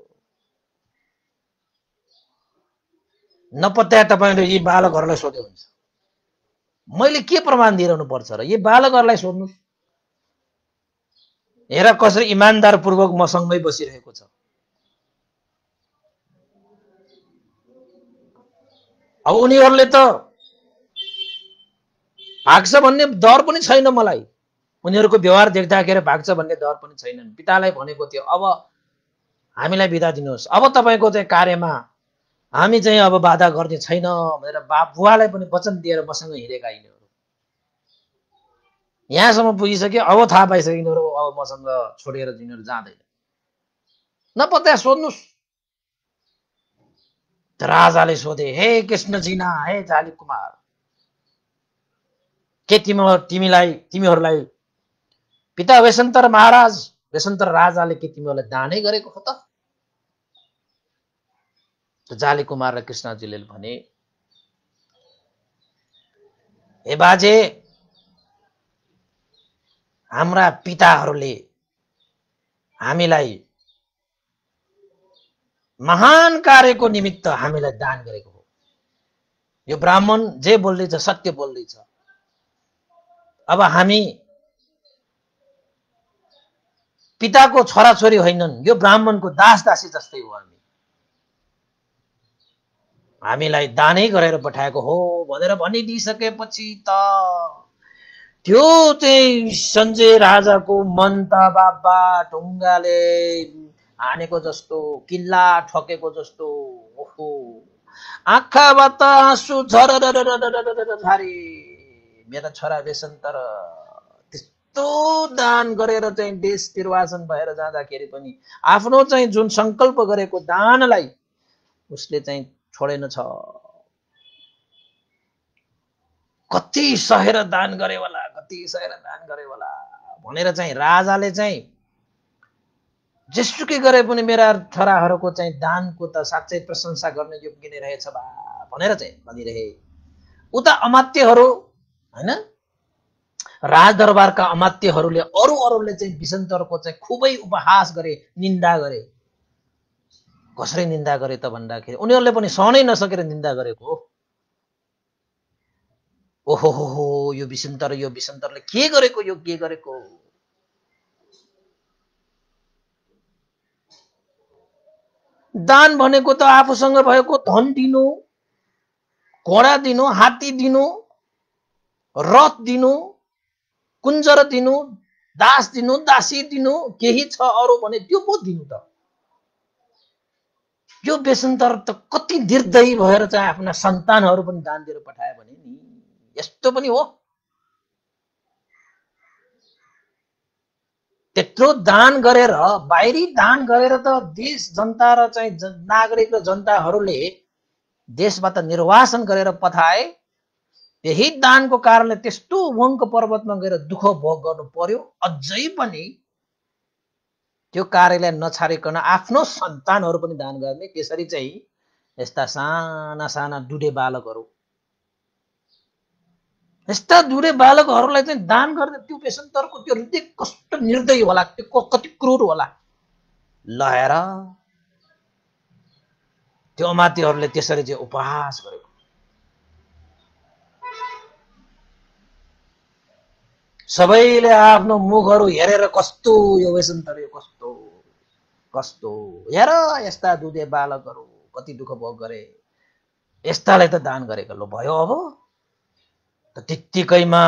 [SPEAKER 1] नपत्या तपाईँले यी बालकहरूलाई सोध्यो हुन्छ मैले के प्रमाण दिइरहनु पर्छ र यी बालकहरूलाई सोध्नु हेर कसरी इमान्दारपूर्वक मसँगै बसिरहेको छ अब उनीहरूले त भाग्छ भन्ने डर पनि छैन मलाई उनीहरूको व्यवहार देख्दाखेरि भाग्छ भन्ने डर पनि छैनन् पितालाई भनेको थियो अब हामीलाई बिदा दिनुहोस् अब तपाईँको चाहिँ कार्यमा हामी चाहिँ अब बाधा गर्ने छैन भनेर बा बुवालाई पनि वचन दिएर मसँग हिँडेका हिँड्यो यहाँसम्म पुगिसक्यो अब थाहा पाइसक्यो यिनीहरू अब मसँग छोडेर यिनीहरू जाँदैन नपत्या सोध्नुहोस् राजाले सोधे हे कृष्ण जिना हे जाली कुमार के तिमी तिमीलाई तिमीहरूलाई पिता वेसन्तर महाराज वेसन्तर राजाले के तिमीहरूलाई दानै गरेको हो त जाली कुमार र कृष्णजीले भने हे बाजे हाम्रा पिताहरूले हामीलाई महान कार्यको निमित्त हामीलाई दान गरेको हो यो ब्राह्मण जे बोल्दैछ सत्य बोल्दैछ अब हामी पिताको छोराछोरी होइनन् यो ब्राह्मणको दास दासी जस्तै हो हामी हामीलाई दानै गरेर पठाएको हो भनेर भनिदिइसकेपछि त त्यो चाहिँ सञ्जय राजाको मन त बाबा ढुङ्गाले हानेको जस्तो किल्ला ठकेको जस्तो ओहो आँखाबाट आँसु झर झरे मेरा छोरा बेसन तर त्यस्तो दान गरेर चाहिँ देश निर्वाचन भएर जाँदाखेरि पनि आफ्नो चाहिँ जुन सङ्कल्प गरेको दानलाई उसले चाहिँ छोडेन छ कति सहेर दान गरे होला कति सहेर दान गरे होला भनेर चाहिँ राजाले चाहिँ जेसुकै गरे पनि मेरा छोराहरूको चाहिँ दानको त साँच्चै प्रशंसा गर्ने योग्य नै रहेछ बा भनेर चाहिँ भनिरहे उता अमात्यहरू होइन राजदरबारका अमात्यहरूले अरू अरूले चाहिँ बिसन्तरको चाहिँ खुबै उपहास गरे निन्दा गरे कसरी निन्दा गरे त भन्दाखेरि उनीहरूले पनि सहनै नसकेर निन्दा गरेको ओहो हो हो यो विषन्तर यो विषन्तरले के गरेको यो के गरेको दान भनेको त आफूसँग भएको धन दिनु घोडा दिनु हात्ती दिनु रथ दिनु कुञ्जर दिनु दास दिनु दासी दिनु केही छ अरू भने त्यो पो दिनु त यो बेसन्तर त कति निर्दयी भएर चाहिँ आफ्ना सन्तानहरू पनि दान दिएर पठायो भने नि यस्तो पनि हो त्यत्रो दान गरेर बाहिरी दान गरेर त देश जनता र चाहिँ नागरिक र जनताहरूले देशबाट निर्वासन गरेर पठाए त्यही दानको कारणले त्यस्तो वङ्क पर्वतमा गएर दुःख भोग गर्नु पर्यो अझै पनि त्यो कार्यलाई नछारिकन आफ्नो सन्तानहरू पनि दान गर्ने त्यसरी चाहिँ यस्ता साना साना डुडे बालकहरू यस्ता दुरे बालकहरूलाई चाहिँ दान गर्दा त्यो पेसेन्टरको त्यो हृदय कष्ट निर्दय होला त्यो कति क्रूर होला लहेर त्यो अमातीहरूले त्यसरी चाहिँ उपहास गरेको सबैले आफ्नो मुखहरू हेरेर कस्तो यो वेसन्तर यो कस्तो कस्तो हेर यस्ता दुधे बालकहरू कति दुःख भोग गरे यस्तालाई त दान गरेको लो भयो अब त्यत्तिकैमा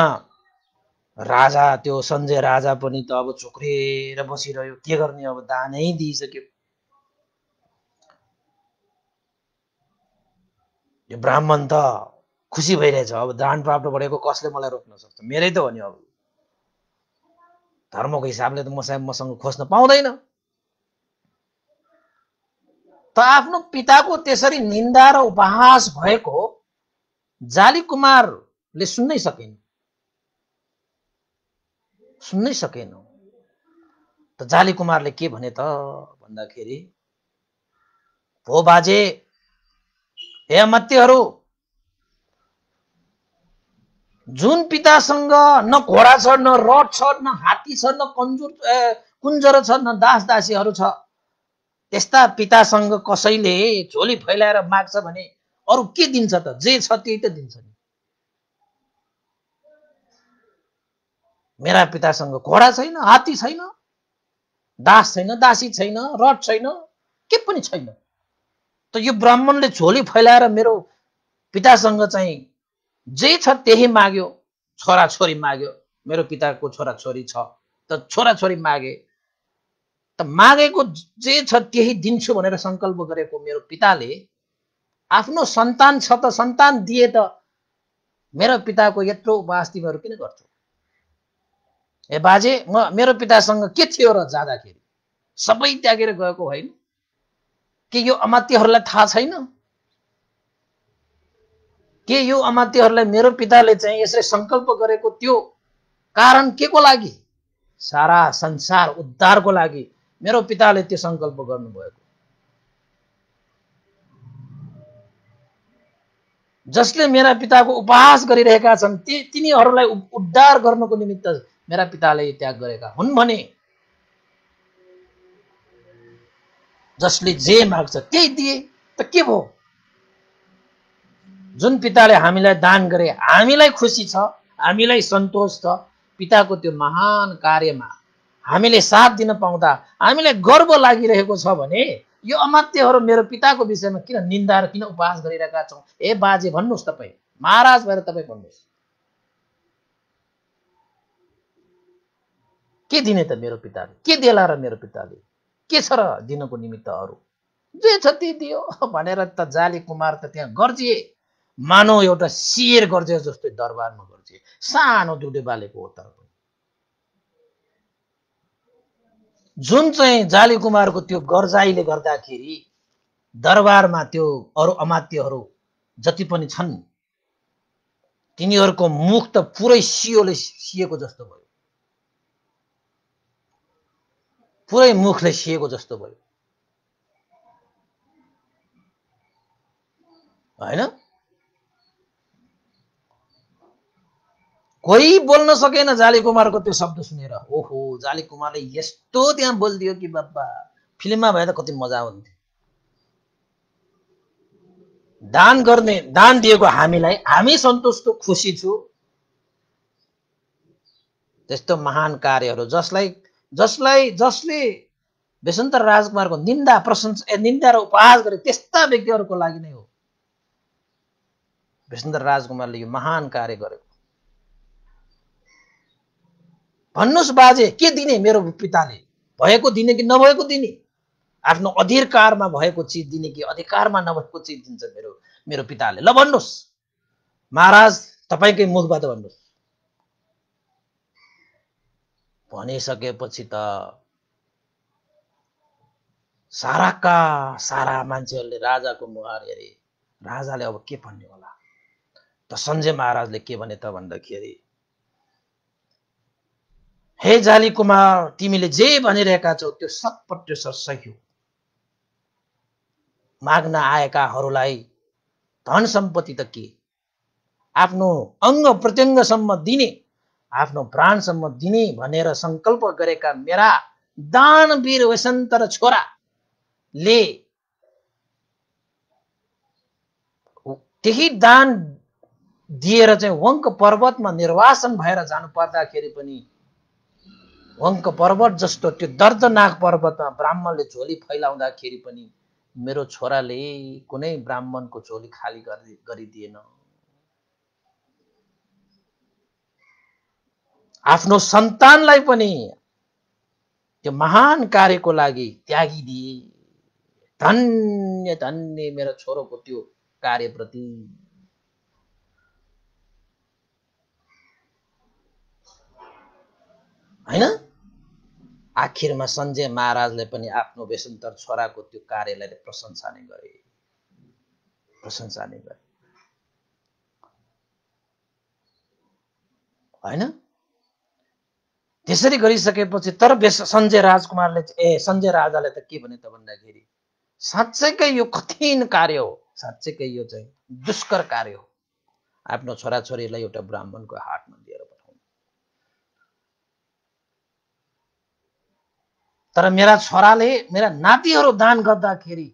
[SPEAKER 1] राजा त्यो सञ्जय राजा पनि त अब चोक्रेर बसिरह्यो के गर्ने अब दानै दिइसक्यो यो ब्राह्मण त खुसी भइरहेछ अब दान प्राप्त बढेको कसले मलाई रोक्न सक्छ मेरै त हो नि अब धर्मको हिसाबले त मसँग मसँग खोज्न पाउँदैन त आफ्नो पिताको त्यसरी निन्दा र उपहास भएको जाली कुमार ले सुन्नै सकेन सुन्नै सकेन त जाली कुमारले के भने त भन्दाखेरि भो बाजे हे मतीहरू जुन पितासँग न घोडा छ न रड छ न हात्ती छ न कन्जुर कुञ्जर छ न दास दासीहरू छ त्यस्ता पितासँग कसैले झोली फैलाएर माग्छ भने अरू के दिन्छ त जे छ त्यही त दिन्छ नि मेरा पितासँग घोडा छैन हात्ती छैन दास छैन दासी छैन रड छैन के पनि छैन त यो ब्राह्मणले झोली फैलाएर मेरो पितासँग चाहिँ जे छ त्यही माग्यो छोरा छोरी माग्यो मेरो पिताको छोरा छोरी छ त छोरा छोरी मागे त मागेको जे छ त्यही दिन्छु भनेर सङ्कल्प गरेको मेरो पिताले आफ्नो सन्तान छ त सन्तान दिए त मेरो पिताको यत्रो उपवास तिमीहरू किन गर्छौ ए बाजे म मेरो पितासँग के थियो र जाँदाखेरि सबै त्यागेर गएको होइन के यो अमात्यहरूलाई थाहा छैन के यो अमात्यहरूलाई मेरो पिताले चाहिँ यसरी सङ्कल्प गरेको त्यो कारण के को लागि सारा संसार उद्धारको लागि मेरो पिताले त्यो सङ्कल्प गर्नुभएको जसले मेरा पिताको उपहास गरिरहेका छन् ती तिनीहरूलाई उद्धार गर्नको निमित्त मेरा पिताले त्याग गरेका हुन् भने जसले जे माग्छ त्यही दिए त के भयो जुन पिताले हामीलाई दान गरे हामीलाई खुसी छ हामीलाई सन्तोष छ पिताको त्यो महान कार्यमा हामीले साथ दिन पाउँदा हामीलाई गर्व लागिरहेको छ भने यो अमात्यहरू मेरो पिताको विषयमा किन निन्दा र किन उपहास गरिरहेका छौँ ए बाजे भन्नुहोस् तपाईँ महाराज भएर तपाईँ भन्नुहोस् के दिने त मेरो पिताले के देला र मेरो पिताले के छ र दिनको निमित्त अरू जे छ ती दियो भनेर त जाली कुमार त त्यहाँ गर्जिए मानव एउटा सियर गर्जे जस्तै दरबारमा गर्जिए सानो दुडे बालेको हो तर पनि जुन चाहिँ जाली कुमारको त्यो गर्जाइले गर्दाखेरि दरबारमा त्यो अरू अमात्यहरू जति पनि छन् तिनीहरूको मुख त पुरै सियोले सिएको जस्तो भयो पुरै मुखले सिएको जस्तो भयो होइन कोही बोल्न सकेन जाली कुमारको त्यो शब्द सुनेर ओहो जाली कुमारले यस्तो त्यहाँ बोलिदियो कि बाबा फिल्ममा भए त कति मजा आउँथ्यो दान गर्ने दान दिएको हामीलाई हामी सन्तुष्ट खुसी छु त्यस्तो महान कार्यहरू जसलाई जसलाई जसले बेसन्तर राजकुमारको निन्दा प्रशंसा निन्दा र उपहास गरे त्यस्ता व्यक्तिहरूको लागि नै हो बेसन्तर राजकुमारले यो महान कार्य गरेको भन्नुहोस् बाजे के दिने मेरो पिताले भएको दिने कि नभएको दिने आफ्नो अधिकारमा भएको चिज दिने कि अधिकारमा नभएको चिज दिन्छ मेरो मेरो पिताले ल भन्नुहोस् महाराज तपाईँकै मुखबाट भन्नुहोस् भनिसकेपछि त साराका सारा मान्छेहरूले राजाको मुहार हेरे राजाले अब के भन्ने होला त सञ्जय महाराजले के भने त भन्दाखेरि हे जाली कुमार तिमीले जे भनिरहेका छौ त्यो शत सर सही हो माग्न आएकाहरूलाई धन सम्पत्ति त के आफ्नो अङ्ग प्रत्यङ्गसम्म दिने आफ्नो प्राणसम्म दिने भनेर सङ्कल्प गरेका मेरा दानवीर वसन्तर छोराले त्यही दान दिएर चाहिँ वङ्क पर्वतमा निर्वासन भएर जानु पर्दाखेरि पनि वङ्क पर्वत जस्तो त्यो दर्दनाक पर्वतमा ब्राह्मणले झोली फैलाउँदाखेरि पनि मेरो छोराले कुनै ब्राह्मणको झोली खाली गरिदिएन आफ्नो सन्तानलाई पनि त्यो महान कार्यको लागि त्यागिदिए धन्य धन्य मेरो छोरोको त्यो कार्यप्रति होइन आखिरमा सञ्जय महाराजले पनि आफ्नो बेसन्तर छोराको त्यो कार्यलाई प्रशंसा नै गरे प्रशंसा नै गरे होइन त्यसरी गरिसकेपछि तर बेस सञ्जय राजकुमारले ए सञ्जय राजाले त के भने त भन्दाखेरि साँच्चैकै यो कठिन कार्य हो साँच्चैकै यो चाहिँ दुष्कर कार्य हो आफ्नो छोराछोरीलाई एउटा ब्राह्मणको हातमा दिएर पठाउनु तर मेरा छोराले मेरा नातिहरू दान गर्दाखेरि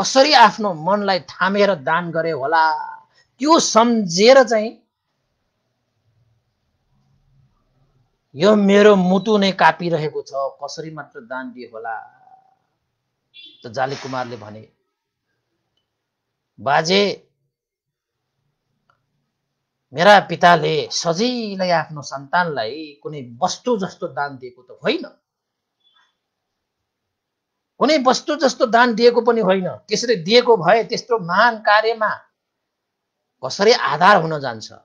[SPEAKER 1] कसरी आफ्नो मनलाई थामेर दान गरे होला त्यो सम्झेर चाहिँ यो मेरो मुटु नै कापिरहेको छ कसरी मात्र दान दिए होला त जाली कुमारले भने बाजे मेरा पिताले सजिलै आफ्नो सन्तानलाई कुनै वस्तु जस्तो दान दिएको त होइन कुनै वस्तु जस्तो दान दिएको पनि होइन त्यसरी दिएको भए त्यस्तो महान कार्यमा कसरी आधार हुन जान्छ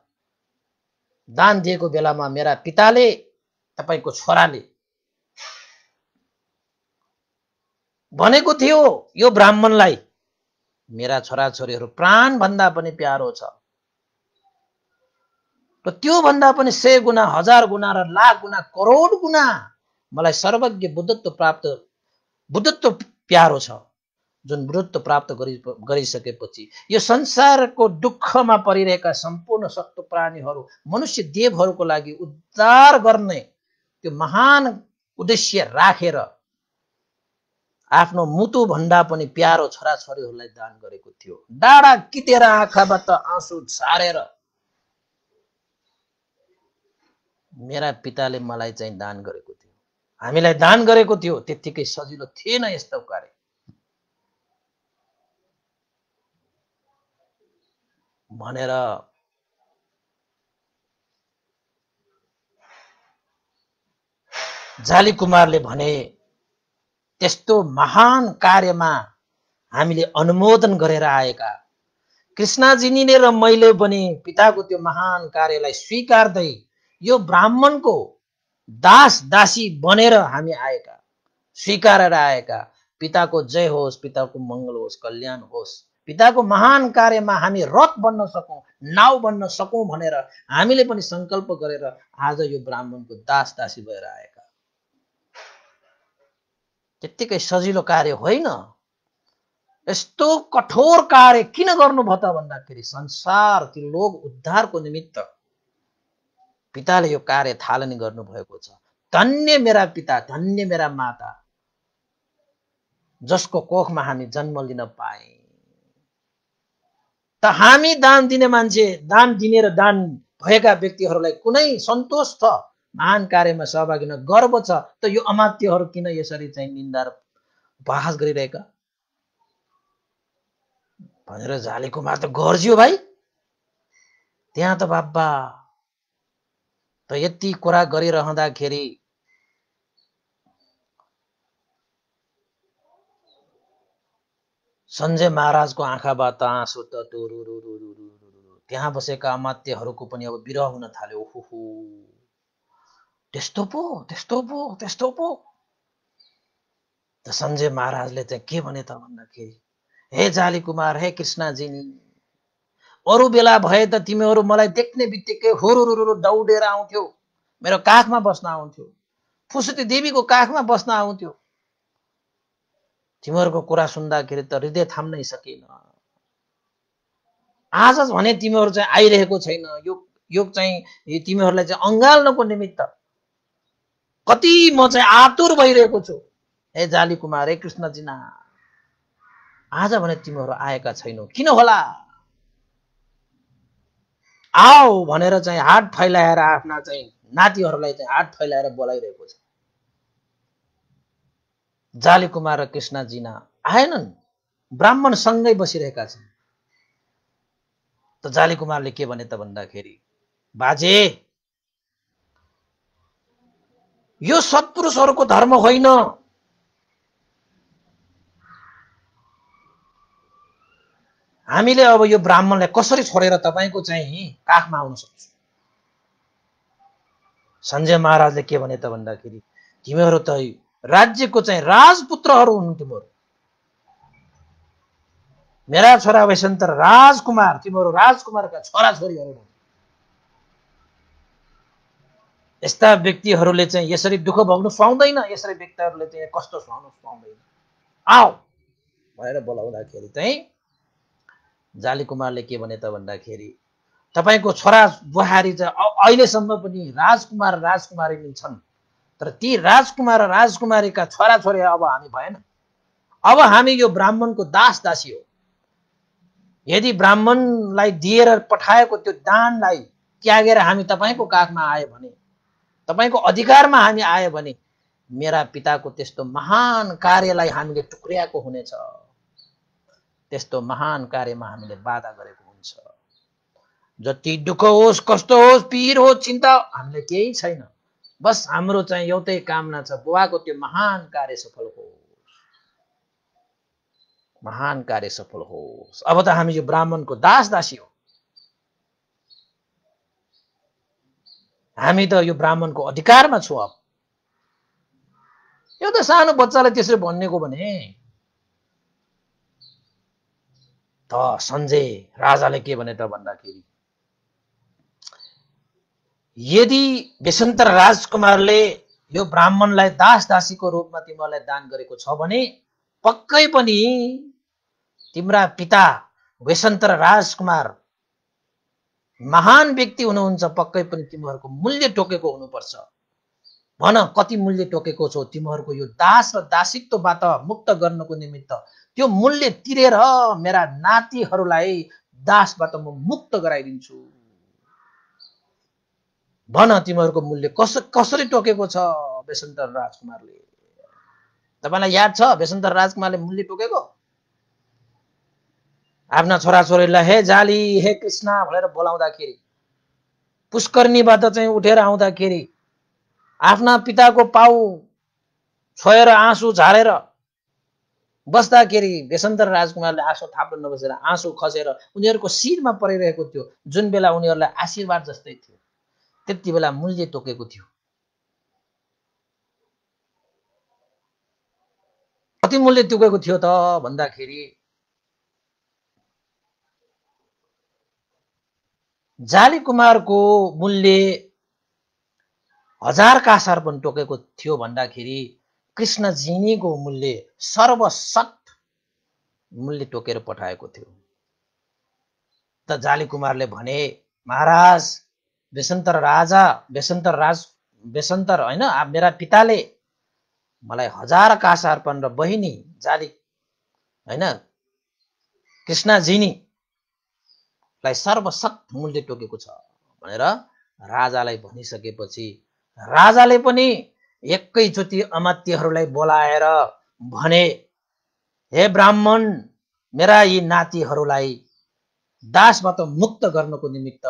[SPEAKER 1] दान दिएको बेलामा मेरा पिताले तपाईँको छोराले भनेको थियो यो ब्राह्मणलाई मेरा छोरा छोराछोरीहरू प्राणभन्दा पनि प्यारो छ र त्योभन्दा पनि सय गुणा हजार गुणा र लाख गुणा करोड गुणा मलाई सर्वज्ञ बुद्धत्व प्राप्त बुद्धत्व प्यारो छ जुन बुद्धत्व प्राप्त गरि गरिसकेपछि यो संसारको दुःखमा परिरहेका सम्पूर्ण सत्व प्राणीहरू मनुष्य देवहरूको लागि उद्धार गर्ने त्यो महान उद्देश्य राखेर आफ्नो मुटु भन्दा पनि प्यारो छोराछोरीहरूलाई दान गरेको थियो डाँडा कितेर आँखाबाट आँसु छारेर मेरा पिताले मलाई चाहिँ दान गरेको थियो हामीलाई दान गरेको थियो त्यत्तिकै सजिलो थिएन यस्तो कार्य भनेर जाली कुमारले भने त्यस्तो महान कार्यमा हामीले अनुमोदन गरेर आएका कृष्णाजिनीले र मैले पनि पिताको त्यो महान कार्यलाई स्वीकार्दै यो ब्राह्मणको दास दासी बनेर हामी आएका स्वीकारेर आएका पिताको जय होस् पिताको मङ्गल होस् कल्याण होस् पिताको महान कार्यमा हामी रथ बन्न सकौँ नाउ बन्न सकौँ भनेर हामीले पनि सङ्कल्प गरेर आज यो ब्राह्मणको दास दासी भएर आएका त्यत्तिकै सजिलो कार्य होइन यस्तो कठोर कार्य किन गर्नुभयो त भन्दाखेरि संसार त्यो लोक उद्धारको निमित्त पिताले यो कार्य थालनी गर्नुभएको छ धन्य मेरा पिता धन्य मेरा माता जसको कोखमा हामी जन्म लिन पाए त हामी दान दिने मान्छे दान दिने र दान भएका व्यक्तिहरूलाई कुनै सन्तोष छ महान कार्यमा सहभागी हुन गर्व छ त यो अमात्यहरू किन यसरी चाहिँ निन्दा र बहस गरिरहेका भनेर झालेकोमा त गर्जियो भाइ त्यहाँ त बाबा त यति कुरा गरिरहँदाखेरि सञ्जय महाराजको आँखाबाट आँसु त त्यहाँ बसेका अमात्यहरूको पनि अब विरह हुन थाल्यो ओहो त्यस्तो पो त्यस्तो पो त्यस्तो पो त सञ्जय महाराजले चाहिँ के भने त भन्दाखेरि हे जाली कुमार हे कृष्णजिनी अरू बेला भए त तिमीहरू मलाई देख्ने बित्तिकै हुरुरुरु दौडेर आउँथ्यो मेरो काखमा बस्न आउँथ्यो फुसुती देवीको काखमा बस्न आउँथ्यो तिमीहरूको कुरा सुन्दाखेरि त हृदय थाम्नै सकेन आज भने तिमीहरू चाहिँ आइरहेको छैन यो यो चाहिँ तिमीहरूलाई चाहिँ अँगाल्नको निमित्त कति म चाहिँ आतुर भइरहेको छु ए जाली कुमार हे कृष्णजीना आज भने तिमीहरू आएका छैनौ किन होला आऊ भनेर चाहिँ हात फैलाएर आफ्ना चाहिँ नातिहरूलाई चाहिँ हात फैलाएर बोलाइरहेको छ जाली कुमार र कृष्णजीना आएनन् ब्राह्मण सँगै बसिरहेका छन् त जाली कुमारले के भने त भन्दाखेरि बाजे यो सत्पुरुषहरूको धर्म होइन हामीले अब यो ब्राह्मणलाई कसरी छोडेर तपाईँको चाहिँ काखमा आउन सक्छ सञ्जय महाराजले के भने त भन्दाखेरि तिमीहरू त राज्यको चाहिँ राजपुत्रहरू हुन् तिमीहरू मेरा छोरा त राजकुमार तिमीहरू राजकुमारका छोराछोरीहरू हुनुहुन्छ यस्ता व्यक्तिहरूले चाहिँ यसरी दुःख भोग्नु पाउँदैन यसरी व्यक्तिहरूले चाहिँ कस्तो सहनु पाउँदैन आऊ भनेर बोलाउँदाखेरि चाहिँ जाली कुमारले के भने त भन्दाखेरि तपाईँको छोरा बुहारी चाहिँ अहिलेसम्म पनि राजकुमार राजकुमारी नै छन् तर ती राजकुमार र राजकुमारीका छोरी अब हामी भएन अब हामी यो ब्राह्मणको दास दासी हो यदि ब्राह्मणलाई दिएर पठाएको त्यो दानलाई त्यागेर हामी तपाईँको काखमा आयो भने तपाईँको अधिकारमा हामी आयो भने मेरा पिताको त्यस्तो महान कार्यलाई हामीले टुक्र्याएको हुनेछ त्यस्तो महान कार्यमा हामीले बाधा गरेको हुन्छ जति दुःख होस् कस्तो होस् पिर होस् चिन्ता हामीले केही छैन बस हाम्रो चाहिँ एउटै कामना छ बुवाको त्यो महान कार्य सफल होस् महान कार्य सफल होस् अब त हामी यो ब्राह्मणको दास दासी हो हामी त यो ब्राह्मणको अधिकारमा छु अब यो त सानो बच्चालाई त्यसरी भनिएको भने त सञ्जय राजाले के भने त भन्दाखेरि यदि बेसन्तर राजकुमारले यो ब्राह्मणलाई दास दासीको रूपमा तिमीहरूलाई दान गरेको छ भने पक्कै पनि तिम्रा पिता वेसन्तर राजकुमार महान व्यक्ति हुनुहुन्छ पक्कै पनि तिमीहरूको मूल्य टोकेको हुनुपर्छ भन कति मूल्य टोकेको छौ तिमीहरूको यो दास र दासित्वबाट मुक्त गर्नको निमित्त त्यो मूल्य तिरेर मेरा नातिहरूलाई दासबाट म मुक्त गराइदिन्छु भन तिमीहरूको मूल्य कस कसरी टोकेको छ बेसन्तर राजकुमारले तपाईँलाई याद छ बेसन्तर राजकुमारले मूल्य टोकेको आफ्ना छोराछोरीलाई हे जाली हे कृष्ण भनेर बोलाउँदाखेरि पुष्कर्णीबाट चाहिँ उठेर आउँदाखेरि आफ्ना पिताको पाउ छोएर आँसु झारेर बस्दाखेरि बेसन्तर राजकुमारले आँसु थाप्न नबसेर आँसु खसेर उनीहरूको शिरमा परिरहेको थियो जुन बेला उनीहरूलाई आशीर्वाद जस्तै थियो त्यति बेला मूल्य तोकेको थियो कति मूल्य तोकेको थियो त भन्दाखेरि जाली कुमारको मूल्य हजार कासारपन टोकेको थियो भन्दाखेरि कृष्णजिनीको मूल्य सर्वसत मूल्य टोकेर पठाएको थियो त जाली कुमारले भने महाराज बेसन्तर राजा बेसन्तर राज बेसन्तर होइन मेरा पिताले मलाई हजार कासार्पण र बहिनी जाली होइन कृष्णजिनी लाई सर्वशक्त मूल्य टोकेको छ भनेर राजालाई भनिसकेपछि राजाले पनि एकैचोटि अमात्यहरूलाई बोलाएर भने हे ब्राह्मण मेरा यी नातिहरूलाई दासबाट मुक्त गर्नको निमित्त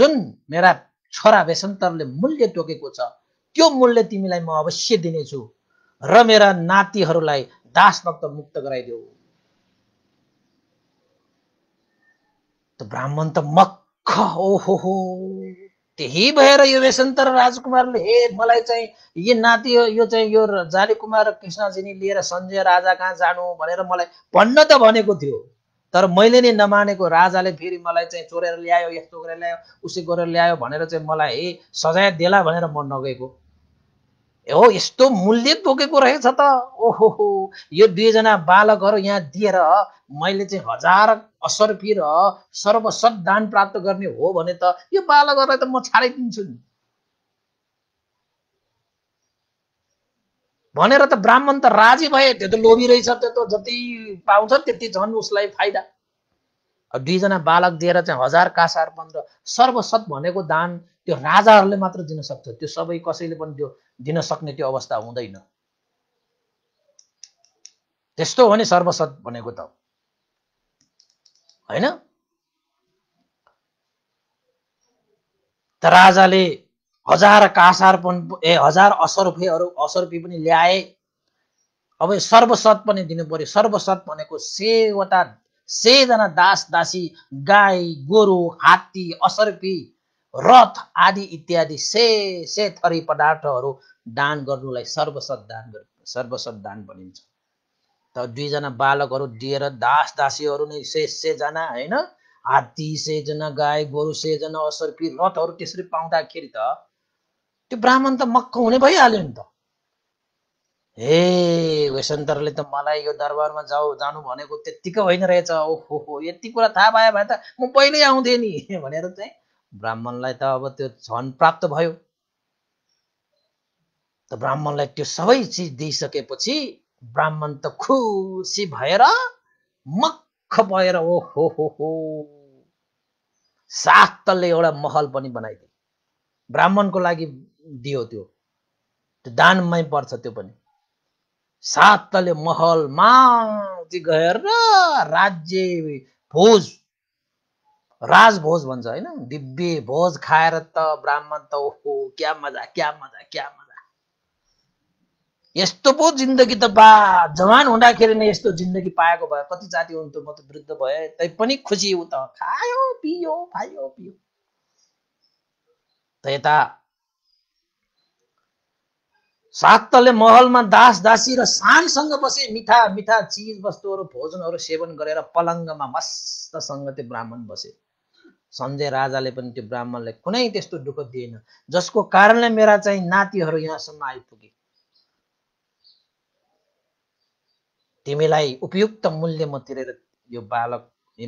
[SPEAKER 1] जुन मेरा छोरा बेसन्तरले मूल्य टोकेको छ त्यो मूल्य तिमीलाई म अवश्य दिनेछु र मेरा नातिहरूलाई दासबाट मुक्त गराइदेऊ त ब्राह्मण त मख ओहो त्यही भएर यो वेशन्तर राजकुमारले हे मलाई चाहिँ यो नाति यो चाहिँ यो जाली कुमार र कृष्णजीनी लिएर सञ्जय राजा कहाँ जानु भनेर मलाई भन्न त भनेको थियो तर मैले नै नमानेको राजाले फेरि मलाई चाहिँ चोरेर ल्यायो यस्तो गरेर ल्यायो उसै गरेर ल्यायो भनेर चाहिँ मलाई हे सजाय देला भनेर म नगएको हो यस्तो मूल्य तोकेको रहेछ त ओहो यो दुईजना बालकहरू यहाँ दिएर मैले चाहिँ हजार असर्पी र सर्वसद दान प्राप्त गर्ने हो भने त यो बालकहरूलाई त म छाडिदिन्छु नि भनेर त ब्राह्मण त राजी भए त्यो त लोभी रहेछ त्यो त जति पाउँछ त्यति झन् उसलाई फाइदा दुईजना बालक दिएर चाहिँ हजार कासार पन्ध्र सर्वसत भनेको दान त्यो राजाहरूले मात्र दिन सक्छ त्यो सबै कसैले पनि त्यो दिन सक्ने त्यो अवस्था हुँदैन त्यस्तो हो नि सर्वसत भनेको त होइन त राजाले हजार कासार पनि ए हजार असरफेहरू असरफी पनि ल्याए अब सर्वसत पनि दिनु पर्यो सर्वसत भनेको सेवटा सेजना दास दासी गाई गोरु हात्ती असरफी रथ आदि इत्यादि से से थरी पदार्थहरू दान गर्नुलाई सर्वसत दान सर्वसत दान भनिन्छ त दुईजना बालकहरू दिएर दास दासीहरू नै से सेजना होइन हात्ती सेजना गाई गोरु सेजना असर्पी रथहरू त्यसरी पाउँदाखेरि त त्यो ब्राह्मण त मक्क हुने भइहाल्यो नि त हे वेसन्तरले त मलाई यो दरबारमा जाऊ जानु भनेको त्यत्तिकै होइन रहेछ ओहो यति कुरा थाहा पायो भने त म पहिल्यै आउँथेँ नि भनेर चाहिँ ब्राह्मणलाई त अब त्यो धन प्राप्त भयो त ब्राह्मणलाई त्यो सबै चिज दिइसकेपछि ब्राह्मण त खुसी भएर मख भएर ओ हो हो हो शाक्तले एउटा महल पनि बनाइदियो ब्राह्मणको लागि दियो त्यो त्यो दानमै पर्छ त्यो पनि सातले महलमा गएर राज्य भोज राजभोज भन्छ होइन दिव्य भोज खाएर त ब्राह्मण त ओहो क्या मजा क्या मजा क्या मजा यस्तो पो जिन्दगी त बा जवान हुँदाखेरि नै यस्तो जिन्दगी पाएको भए कति जाति हुन्थ्यो म त वृद्ध भए तैपनि खुसी ऊ त खायो पियो खायो पियो त यता सातले महलमा दास दासी र सानसँग बसे मिठा मिठा चिज वस्तुहरू भोजनहरू सेवन गरेर पलङ्गमा मस्तसँग त्यो ब्राह्मण बसे सञ्जय राजाले पनि त्यो ब्राह्मणलाई कुनै त्यस्तो दुःख दिएन जसको कारणले मेरा चाहिँ नातिहरू यहाँसम्म आइपुगे तिमीलाई उपयुक्त मूल्य म तिरेर यो बालक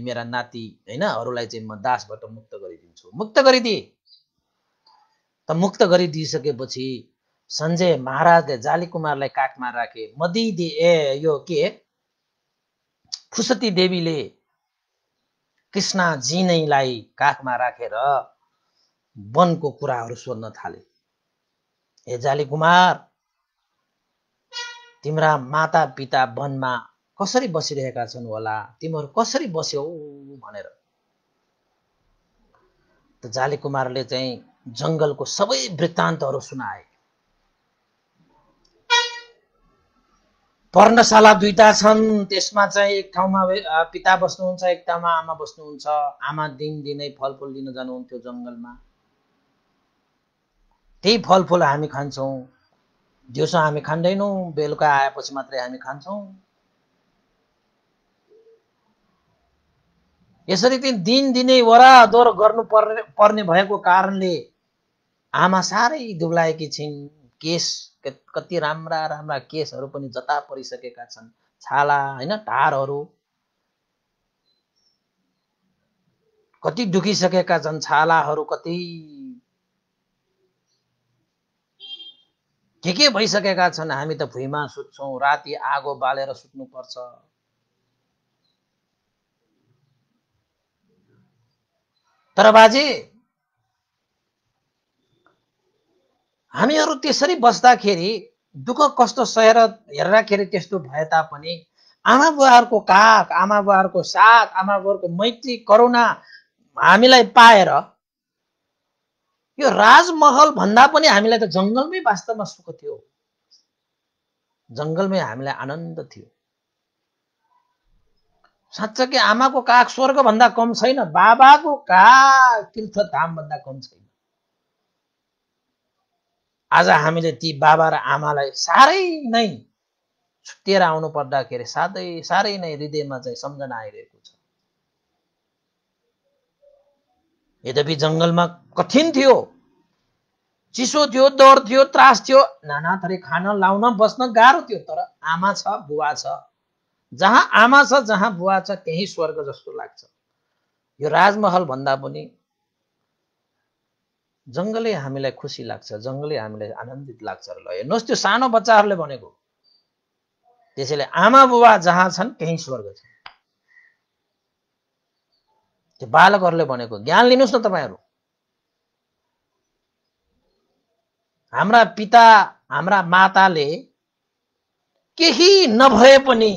[SPEAKER 1] मेरा नाति होइन अरूलाई चाहिँ म दासबाट मुक्त गरिदिन्छु मुक्त गरिदिए त मुक्त गरिदिइसकेपछि सञ्जय महाराजले जाली कुमारलाई काखमा राखे मदी दिए यो के खुसती देवीले कृष्णजी नैलाई काखमा राखेर रा, वनको कुराहरू सोध्न थाले हे जाली कुमार तिम्रा माता पिता वनमा कसरी बसिरहेका छन् होला तिमीहरू कसरी बस्यौ भनेर त जाली कुमारले चाहिँ जङ्गलको सबै वृत्तान्तहरू सुनाए पर्णशाला दुईटा छन् त्यसमा चाहिँ एक ठाउँमा पिता बस्नुहुन्छ एक ठाउँमा आमा बस्नुहुन्छ आमा दिनदिनै फलफुल लिन जानुहुन्थ्यो जङ्गलमा त्यही फलफुल हामी खान्छौँ दिउँसो हामी खाँदैनौँ बेलुका आएपछि मात्रै हामी खान्छौँ यसरी चाहिँ दिनदिनै वरादोर गर्नु पर्ने पर्ने भएको कारणले आमा साह्रै दुब्लाएकी छिन् केस कति राम्रा राम्रा केसहरू पनि जता परिसकेका छन् छाला होइन टारहरू कति दुखिसकेका छन् छालाहरू कति के के भइसकेका छन् हामी त भुइँमा सुत्छौँ राति आगो बालेर सुत्नुपर्छ तर बाजे हामीहरू त्यसरी बस्दाखेरि दुःख कस्तो सहेर हेर्दाखेरि त्यस्तो भए तापनि आमा बुवाहरूको काख आमा बुवाहरूको साथ आमा बुवाहरूको मैत्री करुणा हामीलाई पाएर यो राजमहल भन्दा पनि हामीलाई त जङ्गलमै वास्तवमा सुख थियो जङ्गलमै हामीलाई आनन्द थियो साँच्चै आमाको काख स्वर्गभन्दा कम छैन बाबाको काख तीर्थ भन्दा कम छैन आज हामीले ती बाबा र आमालाई साह्रै नै छुट्टिएर आउनु पर्दाखेरि साधै साह्रै नै हृदयमा चाहिँ सम्झना आइरहेको छ यद्यपि जङ्गलमा कठिन थियो चिसो थियो डर थियो त्रास थियो नाना थरी खान लाउन बस्न गाह्रो थियो तर आमा छ बुवा छ जहाँ आमा छ जहाँ बुवा छ त्यही स्वर्ग जस्तो लाग्छ यो राजमहल भन्दा पनि जङ्गलै हामीलाई खुसी लाग्छ जङ्गलै हामीलाई आनन्दित लाग्छ ल हेर्नुहोस् त्यो सानो बच्चाहरूले भनेको त्यसैले आमा बुबा जहाँ छन् त्यही स्वर्ग छ त्यो बालकहरूले भनेको ज्ञान लिनुहोस् न तपाईँहरू हाम्रा पिता हाम्रा माताले केही नभए पनि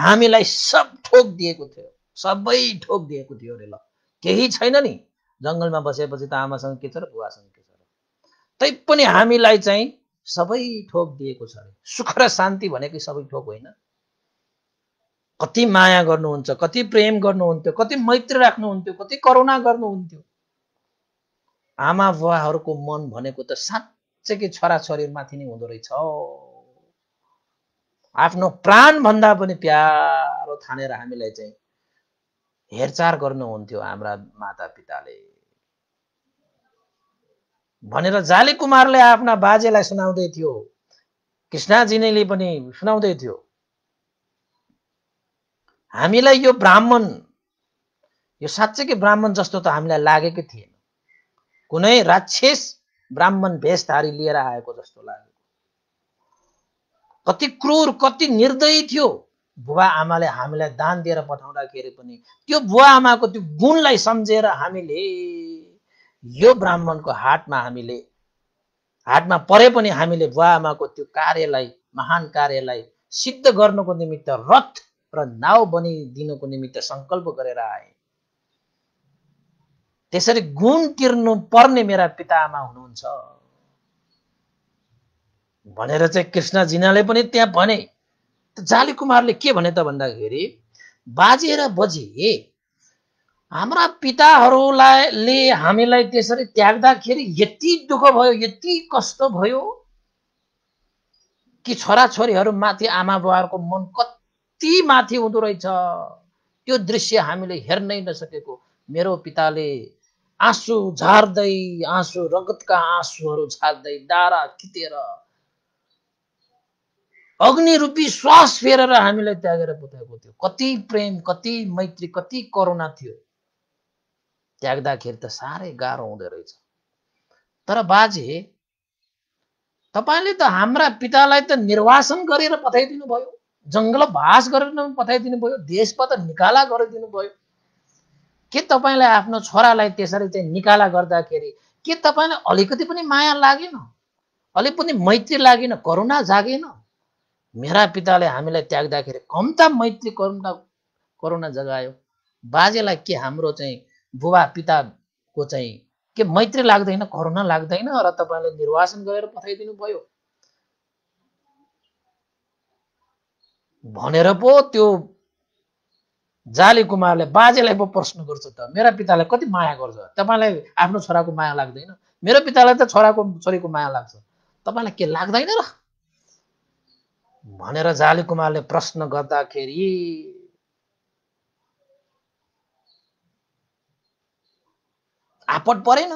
[SPEAKER 1] हामीलाई सब ठोक दिएको थियो सबै ठोक दिएको थियो अरे ल केही छैन नि जङ्गलमा बसेपछि त आमासँग के छ र बुवासँग के छ र तैपनि हामीलाई चाहिँ सबै ठोक दिएको छ सुख र शान्ति भनेकै सबै ठोक होइन कति माया गर्नुहुन्छ कति प्रेम गर्नुहुन्थ्यो कति मैत्री राख्नुहुन्थ्यो कति करुणा गर्नुहुन्थ्यो आमा बुवाहरूको मन भनेको त साँच्चैकै छोराछोरीमाथि नै हुँदो रहेछ आफ्नो प्राणभन्दा पनि प्यारो थानेर हामीलाई चाहिँ हेरचाह गर्नुहुन्थ्यो हाम्रा मातापिताले भनेर जाले कुमारले आफ्ना बाजेलाई सुनाउँदै थियो कृष्णाजीले पनि सुनाउँदै थियो हामीलाई यो ब्राह्मण यो साँच्चैकै ब्राह्मण जस्तो त हामीलाई लागेकै थिएन कुनै राक्षस ब्राह्मण भेषधारी लिएर आएको जस्तो लाग्यो कति क्रूर कति निर्दयी थियो बुवा आमाले हामीलाई दान दिएर पठाउँदाखेरि पनि त्यो बुवा आमाको त्यो गुणलाई सम्झेर हामीले यो ब्राह्मणको हातमा हामीले हातमा परे पनि हामीले बुवा आमाको त्यो कार्यलाई महान कार्यलाई सिद्ध गर्नुको निमित्त रथ र नाउ बनिदिनुको निमित्त सङ्कल्प गरेर आए त्यसरी गुण तिर्नु पर्ने मेरा पिता आमा हुनुहुन्छ भनेर चाहिँ कृष्णजिनाले पनि त्यहाँ भने त जाली कुमारले के भने त भन्दाखेरि बाजेर बजे हाम्रा पिताहरूलाई ले हामीलाई त्यसरी त्याग्दाखेरि यति दुःख भयो यति कष्ट भयो कि छोरा छोराछोरीहरू माथि आमा बुवाहरूको मन कति माथि हुँदो रहेछ त्यो दृश्य हामीले हेर्नै नसकेको मेरो पिताले आँसु झार्दै आँसु रगतका आँसुहरू झार्दै डाँडा कितेर अग्निरूपी श्वास फेरेर हामीलाई त्यागेर पुताएको थियो कति प्रेम कति मैत्री कति करुणा थियो त्याग्दाखेरि त साह्रै गाह्रो हुँदो रहेछ तर बाजे तपाईँले त हाम्रा पितालाई त निर्वासन गरेर पठाइदिनु भयो जङ्गल भास गरेर पठाइदिनु भयो देशबाट निकाला गरिदिनु भयो के तपाईँलाई आफ्नो छोरालाई त्यसरी चाहिँ निकाला गर्दाखेरि के तपाईँलाई अलिकति पनि माया लागेन अलिक पनि मैत्री लागेन करुणा जागेन मेरा पिताले हामीलाई त्याग्दाखेरि कम्ता मैत्री करुणा करुणा जगायो बाजेलाई के हाम्रो चाहिँ बुबा पिताको चाहिँ के मैत्री लाग्दैन करुणा लाग्दैन र तपाईँले निर्वासन गरेर पठाइदिनु भयो भनेर पो त्यो जाली कुमारले बाजेलाई पो प्रश्न गर्छ त मेरा पितालाई कति माया गर्छ तपाईँलाई आफ्नो छोराको माया लाग्दैन मेरो पितालाई त छोराको छोरीको माया लाग्छ तपाईँलाई के लाग्दैन र भनेर जाली कुमारले प्रश्न गर्दाखेरि आपट परेन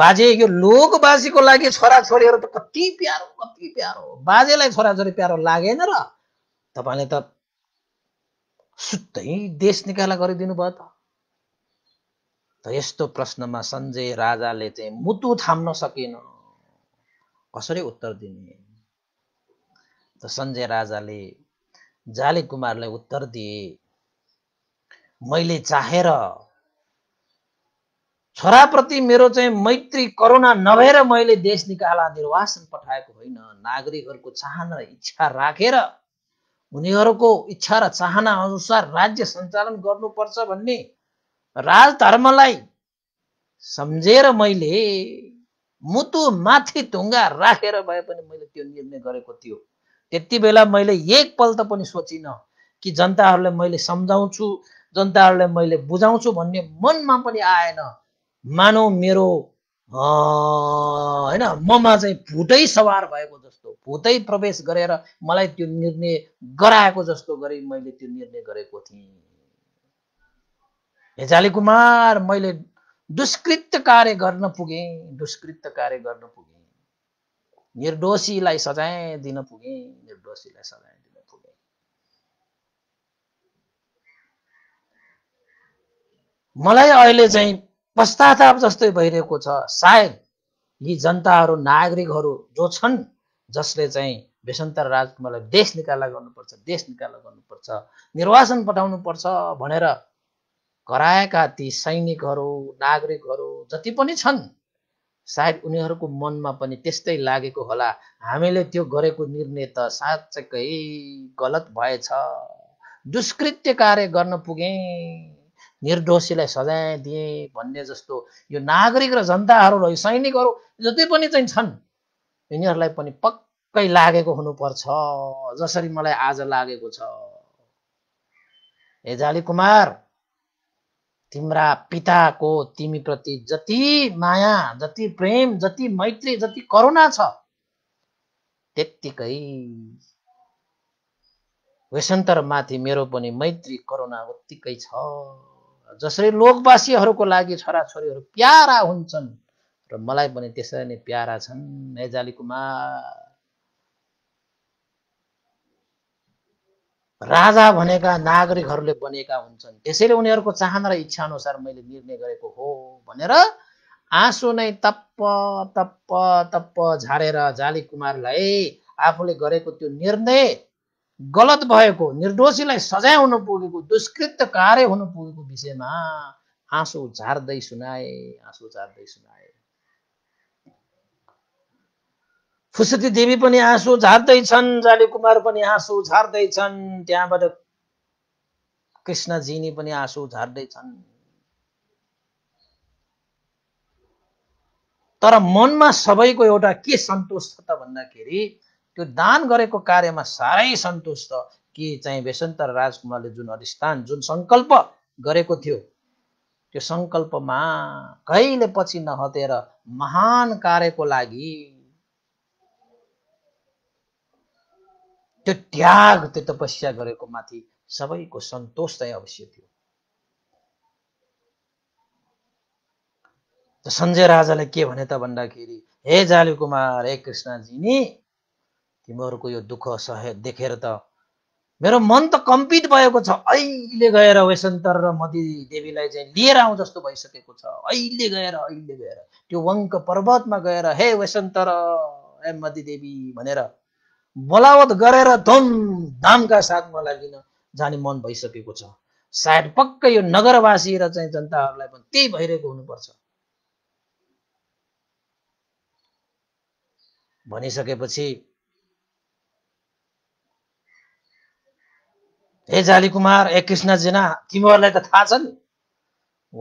[SPEAKER 1] बाजे यो लोकबासीको लागि छोराछोरीहरू त कति प्यारो कति प्यारो बाजेलाई छोराछोरी प्यारो लागेन र तपाईँले त सुत्तै देश निकाला गरिदिनु भयो त यस्तो प्रश्नमा सञ्जय राजाले चाहिँ मुटु थाम्न सकेन कसरी उत्तर दिने त सञ्जय राजाले जाले कुमारलाई उत्तर दिए मैले चाहेर छोराप्रति मेरो चाहिँ मैत्री करुणा नभएर मैले देश निकाला निर्वासन पठाएको होइन नागरिकहरूको चाहना र इच्छा राखेर रा। उनीहरूको इच्छा र चाहना अनुसार राज्य सञ्चालन गर्नुपर्छ भन्ने राजधर्मलाई सम्झेर मैले मुतु माथि ढुङ्गा राखेर भए पनि मैले त्यो निर्णय गरेको थियो त्यति बेला मैले एकपल्ट पनि सोचिनँ कि जनताहरूलाई मैले सम्झाउँछु जनताहरूलाई मैले बुझाउँछु भन्ने मनमा पनि आएन मानौ मेरो होइन ममा चाहिँ भुटै सवार भएको जस्तो भुटै प्रवेश गरेर मलाई त्यो निर्णय गराएको जस्तो गरी मैले त्यो निर्णय गरेको थिएँ हेजाली कुमार मैले दुष्कृत्य कार्य गर्न पुगे दुष्कृत्य कार्य गर्न पुगे निर्दोषीलाई सजाय दिन पुगे निर्दोषीलाई सजाय दिन पुगे मलाई अहिले चाहिँ पश्चाताप जस्तै भइरहेको छ सायद यी जनताहरू नागरिकहरू जो छन् जसले चाहिँ भेषन्तर राजकुमारलाई देश निकाला गर्नुपर्छ देश निकाला गर्नुपर्छ निर्वाचन पर्छ भनेर कराएका ती सैनिकहरू नागरिकहरू जति पनि छन् सायद उनीहरूको मनमा पनि त्यस्तै लागेको होला हामीले त्यो गरेको निर्णय त साँच्चैकै गलत भएछ दुष्कृत्य कार्य गर्न पुगेँ निर्दोषीलाई सजाय दिएँ भन्ने जस्तो यो नागरिक र जनताहरू र यो सैनिकहरू जति पनि चाहिँ छन् यिनीहरूलाई पनि पक्कै लागेको हुनुपर्छ जसरी मलाई आज लागेको छ हे जाली कुमार तिम्रा पिताको तिमीप्रति जति माया जति प्रेम जति मैत्री जति करुणा छ त्यत्तिकै माथि मेरो पनि मैत्री करुणा उत्तिकै छ जसरी लोकवासीहरूको लागि छोराछोरीहरू प्यारा हुन्छन् र मलाई पनि त्यसरी नै प्यारा छन् नेजाली कुमार राजा भनेका नागरिकहरूले बनेका हुन्छन् त्यसैले उनीहरूको चाहना र इच्छा अनुसार मैले निर्णय गरेको हो भनेर आँसु नै तप्प तप्प तप्प झारेर जाली कुमारलाई आफूले गरेको त्यो निर्णय गलत भएको निर्दोषीलाई सजाय हुन पुगेको दुष्कृत कार्य हुन पुगेको विषयमा आँसु झार्दै सुनाए आँसु झार्दै सुनाए फुसती देवी पनि आँसु झार्दैछन् जाली कुमार पनि आँसु झार्दैछन् त्यहाँबाट कृष्णजीनी पनि आँसु झार्दैछन् तर मनमा सबैको एउटा के सन्तोष छ त भन्दाखेरि त्यो दान गरेको कार्यमा साह्रै सन्तोष छ कि चाहिँ वेशन्त राजकुमारले जुन अधिष्ठान जुन सङ्कल्प गरेको थियो त्यो सङ्कल्पमा कहिले पछि नहटेर महान कार्यको लागि त्यो त्याग त्यो तपस्या गरेको माथि सबैको सन्तोष चाहिँ अवश्य थियो त सञ्जय राजाले के भने त भन्दाखेरि हे जाली कुमार हे कृष्णजी नि तिमीहरूको यो दुःख सहे देखेर त मेरो मन त कम्पित भएको छ अहिले गएर वेसन्तर र मदी देवीलाई चाहिँ लिएर आउँ जस्तो भइसकेको छ अहिले गएर अहिले गएर त्यो वङ्क पर्वतमा गएर हे वेसन्तर हे मदी देवी भनेर बोलावत गरेर धुमधामका साथ मलाई लिन जाने मन भइसकेको छ सायद पक्कै यो नगरवासी र चाहिँ जनताहरूलाई पनि त्यही भइरहेको हुनुपर्छ भनिसकेपछि हे जाली कुमार ए कृष्ण जेना तिमीहरूलाई त थाहा छ नि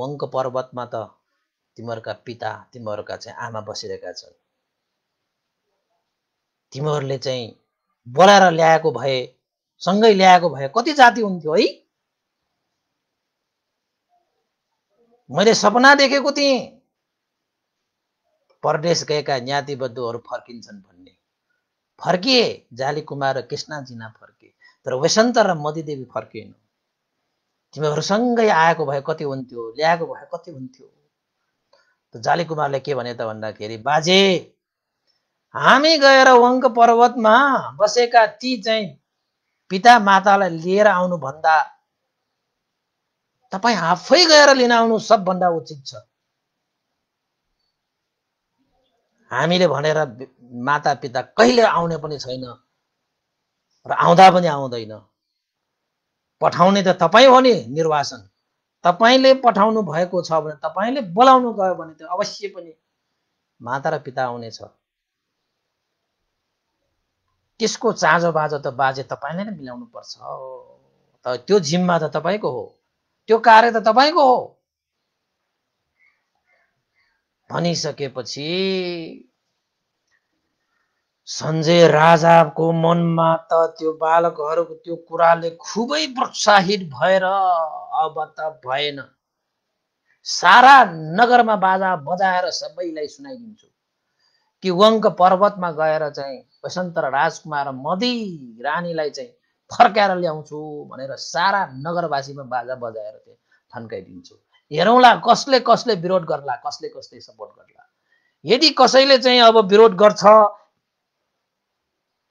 [SPEAKER 1] वङ्क पर्वतमा त तिमीहरूका पिता तिमीहरूका चाहिँ आमा बसिरहेका छन् तिमीहरूले चाहिँ बोलाएर ल्याएको भए सँगै ल्याएको भए कति जाति हुन्थ्यो है मैले सपना देखेको थिएँ परदेश गएका ज्ञातिबद्धहरू फर्किन्छन् भन्ने फर्किए जाली कुमार र कृष्णजिना फर्किए तर वेसन्तर र मदीदेवी फर्किएन तिमीहरूसँगै आएको भए कति हुन्थ्यो ल्याएको भए कति हुन्थ्यो त जाली कुमारले के भने त भन्दाखेरि बाजे हामी गएर वङ्क पर्वतमा बसेका ती चाहिँ पिता मातालाई लिएर आउनुभन्दा तपाईँ आफै गएर लिन आउनु सबभन्दा उचित छ हामीले भनेर माता पिता कहिले आउने पनि छैन र आउँदा पनि आउँदैन पठाउने त तपाईँ हो नि निर्वासन तपाईँले पठाउनु भएको छ भने तपाईँले बोलाउनु गयो भने त अवश्य पनि माता र पिता आउनेछ त्यसको चाँजो बाजो त बाजे तपाईँले नै मिलाउनु पर्छ त त्यो जिम्मा त तपाईँको हो त्यो कार्य त तपाईँको हो भनिसकेपछि सञ्जय राजाको मनमा त त्यो बालकहरूको त्यो कुराले खुबै प्रोत्साहित भएर अब त भएन सारा नगरमा बाजा बजाएर सबैलाई सुनाइदिन्छु कि वङ्क पर्वतमा गएर चाहिँ वसन्त राजकुमार मदी रानीलाई चाहिँ फर्काएर ल्याउँछु भनेर सारा नगरवासीमा बाजा बजाएर त्यो थन्काइदिन्छु हेरौँला कसले कसले विरोध गर्ला कसले कसले सपोर्ट गर्ला यदि कसैले चाहिँ अब विरोध गर्छ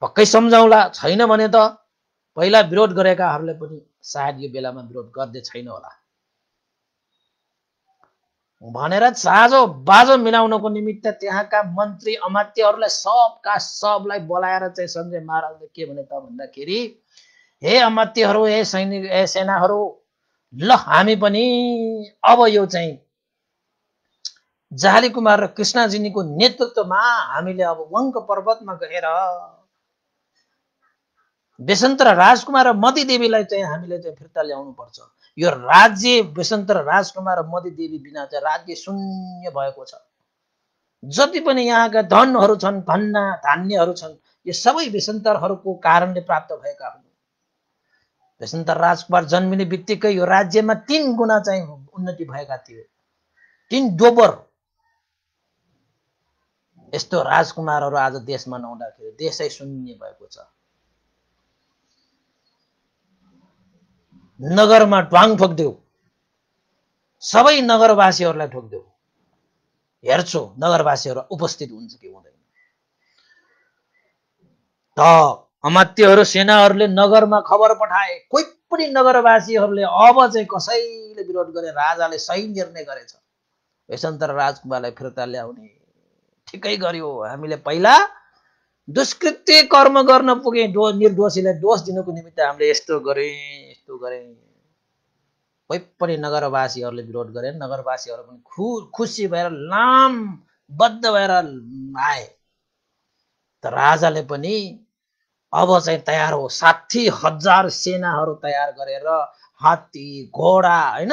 [SPEAKER 1] पक्कै सम्झाउला छैन भने त पहिला विरोध गरेकाहरूले पनि सायद यो बेलामा विरोध गर्दै छैन होला भनेर चाजो बाजो मिलाउनको निमित्त त्यहाँका मन्त्री अमात्यहरूलाई सबका सबलाई बोलाएर चाहिँ सञ्जय महाराजले के भने त भन्दाखेरि हे अमात्यहरू हे सैनिक हे सेनाहरू ल हामी पनि अब यो चाहिँ जाली कुमार र कृष्णजीनीको नेतृत्वमा हामीले अब वङ्क पर्वतमा गएर बेसन्त राजकुमार र मती चाहिँ हामीले चाहिँ फिर्ता ल्याउनु पर्छ यो राज्य वसन्तर राजकुमार र मदी देवी बिना चाहिँ राज्य शून्य भएको छ जति पनि यहाँका धनहरू छन् धन्ना धान्यहरू छन् यो सबै बेसन्तरहरूको कारणले प्राप्त भएका हुन् बेसन्त राजकुमार जन्मिने बित्तिकै यो राज्यमा तिन गुणा चाहिँ उन्नति भएका थिए तिन डोबर यस्तो राजकुमारहरू आज देशमा नहुँदाखेरि देशै शून्य भएको छ नगरमा ट्वाङ ठोकिदेऊ सबै नगरवासीहरूलाई ठोकिदेऊ हेर्छौ नगरवासीहरू उपस्थित हुन्छ कि हुँदैन त अमात्यहरू सेनाहरूले नगरमा खबर पठाए कोही पनि नगरवासीहरूले अब चाहिँ कसैले विरोध गरे राजाले सही निर्णय गरेछ यसन्तर राजकुमारलाई फिर्ता ल्याउने ठिकै गर्यो हामीले पहिला दुष्कृत्य कर्म गर्न पुगे निर्दोषीलाई दोष दिनको निमित्त हामीले यस्तो गरे यस्तो गरेँ पनि नगरवासीहरूले विरोध गरे नगरवासीहरू पनि खु खुसी भएर लामबद्ध भएर आए त राजाले पनि अब चाहिँ तयार हो साठी हजार सेनाहरू तयार गरेर हात्ती घोडा होइन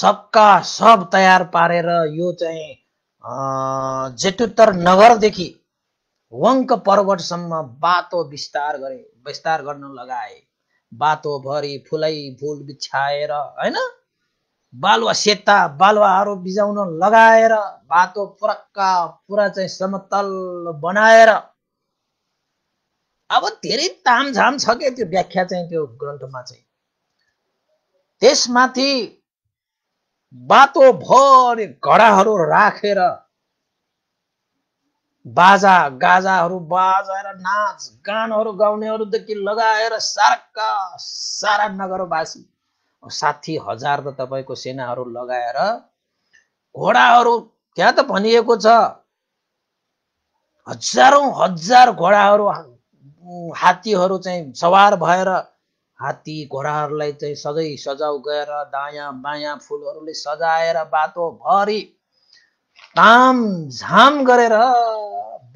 [SPEAKER 1] सबका सब तयार पारेर यो चाहिँ जेठुत्तर नगरदेखि वङ्क पर्वतसम्म बातो विस्तार गरे विस्तार गर्न लगाए बाटोभरि फुलै फुल बिछाएर होइन बालुवा सेता बालुवाहरू बिजाउन लगाएर बाटो पुरक्का पुरा चाहिँ समतल बनाएर अब धेरै तामझाम छ क्या त्यो व्याख्या चाहिँ त्यो ग्रन्थमा चाहिँ त्यसमाथि बाटोभरि घडाहरू राखेर रा, बाजा गाजाहरू बाजाएर नाच गानहरू गाउनेहरूदेखि लगाएर सारका सारा नगरवासी साठी हजार त तपाईँको सेनाहरू लगाएर घोडाहरू त्यहाँ त भनिएको छ हजारौँ हजार घोडाहरू हात्तीहरू चाहिँ सवार भएर हात्ती घोडाहरूलाई चाहिँ सधैँ सजाउ गएर दायाँ बायाँ फुलहरूले सजाएर बाटोभरि ताम झाम गरेर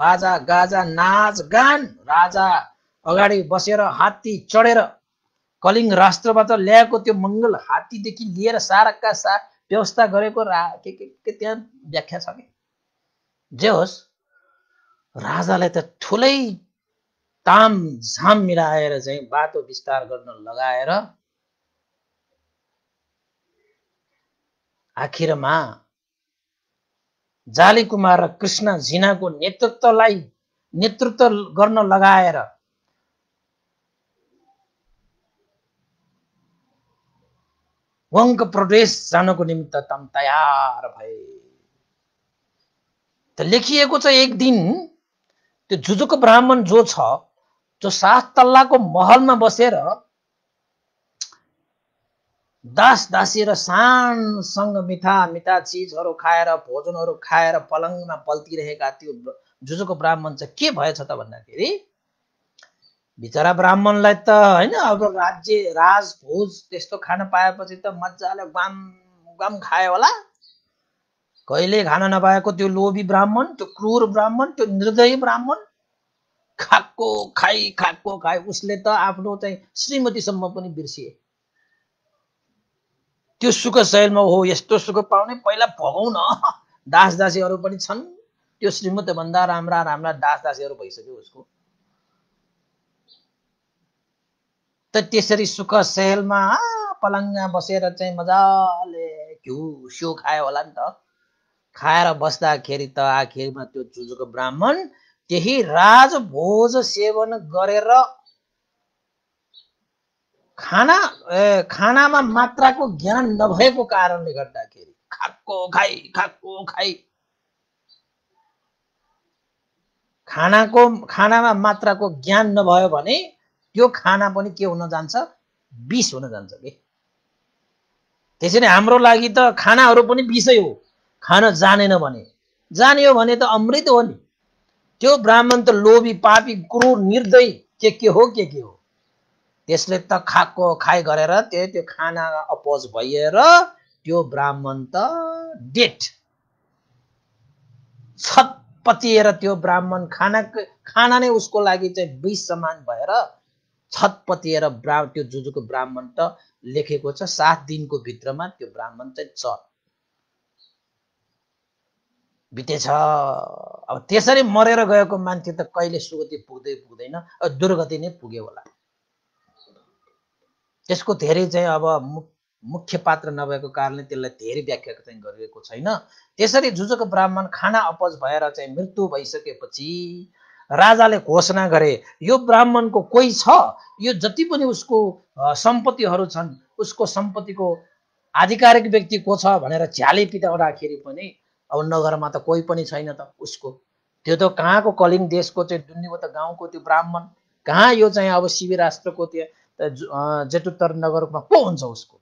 [SPEAKER 1] बाजा गाजा नाच गान राजा अगाडि बसेर हात्ती चढेर कलिङ राष्ट्रबाट ल्याएको त्यो मङ्गल हात्तीदेखि लिएर साराका सा व्यवस्था गरेको रा के के के त्यहाँ व्याख्या छ कि जे होस् राजालाई त ठुलै ताम झाम मिलाएर चाहिँ बाटो विस्तार गर्न लगाएर आखिरमा जाली कुमार र कृष्ण झिनाको नेतृत्वलाई नेतृत्व गर्न लगाएर वङ्क प्रदेश जानको निमित्त तम तयार भए त लेखिएको छ एक दिन त्यो जुजुको ब्राह्मण जो छ जो सात तल्लाको महलमा बसेर दास दासी र सानसँग मिठा मिठा चिजहरू खाएर भोजनहरू खाएर पलङमा पल्टिरहेका त्यो जुजुको ब्राह्मण चाहिँ के भएछ त भन्दाखेरि बिचरा ब्राह्मणलाई त होइन अब राज्य राज भोज त्यस्तो खान पाएपछि त मजाले वाम वाम खायो होला कहिले खान नपाएको त्यो लोभी ब्राह्मण त्यो क्रूर ब्राह्मण त्यो निर्दयी ब्राह्मण खाएको खाइ खाएको खाए उसले त आफ्नो चाहिँ श्रीमतीसम्म पनि बिर्सिए त्यो सुख शैलमा हो यस्तो सुख पाउने पहिला भगौ न दास दासीहरू पनि छन् त्यो श्रीमतभन्दा राम्रा राम्रा दास दासीहरू भइसक्यो उसको त त्यसरी सुख शैलमा पलङ्गा बसेर चाहिँ मजाले घिउ सिउ खायो होला नि त खाएर बस्दाखेरि त आखिरमा त्यो जुजुको ब्राह्मण त्यही राजभोज सेवन गरेर खाना ए खानामा मात्राको ज्ञान नभएको कारणले गर्दाखेरि खाएको खाइ खाएको खाइ खानाको खानामा मात्राको ज्ञान नभयो भने त्यो खाना पनि के हुन जान्छ विष हुन जान्छ कि त्यसरी हाम्रो लागि त खानाहरू पनि विषय हो खान जानेन भने जान्यो भने त अमृत हो नि त्यो ब्राह्मण त लोभी पापी क्रूर निर्दय के के हो के के हो त्यसले त खाएको खाइ गरेर त्यो त्यो खाना अपोज भइएर त्यो ब्राह्मण त डेट छतपतिएर त्यो ब्राह्मण खाना खाना नै उसको लागि चाहिँ बिस समान भएर छतपतिएर ब्रा त्यो जुजुको ब्राह्मण त लेखेको छ सात दिनको भित्रमा त्यो ब्राह्मण चाहिँ छ बितेछ अब त्यसरी मरेर गएको मान्छे त कहिले सुगति पुग्दै पुग्दैन दुर्गति नै पुग्यो होला त्यसको धेरै चाहिँ अब मुख्य पात्र नभएको कारणले त्यसलाई धेरै व्याख्या चाहिँ गरिएको छैन त्यसरी जुजोको ब्राह्मण खाना अपज भएर चाहिँ मृत्यु भइसकेपछि राजाले घोषणा गरे यो ब्राह्मणको कोही छ यो जति पनि उसको सम्पत्तिहरू छन् उसको सम्पत्तिको आधिकारिक व्यक्ति को छ भनेर झ्याली पिताउँदाखेरि पनि अब नगरमा त कोही पनि छैन त उसको त्यो त कहाँको कलिङ देशको चाहिँ डुन्नीको त गाउँको त्यो ब्राह्मण कहाँ यो चाहिँ अब शिविर राष्ट्रको त्यो नगर रूपमा को हुन्छ उसको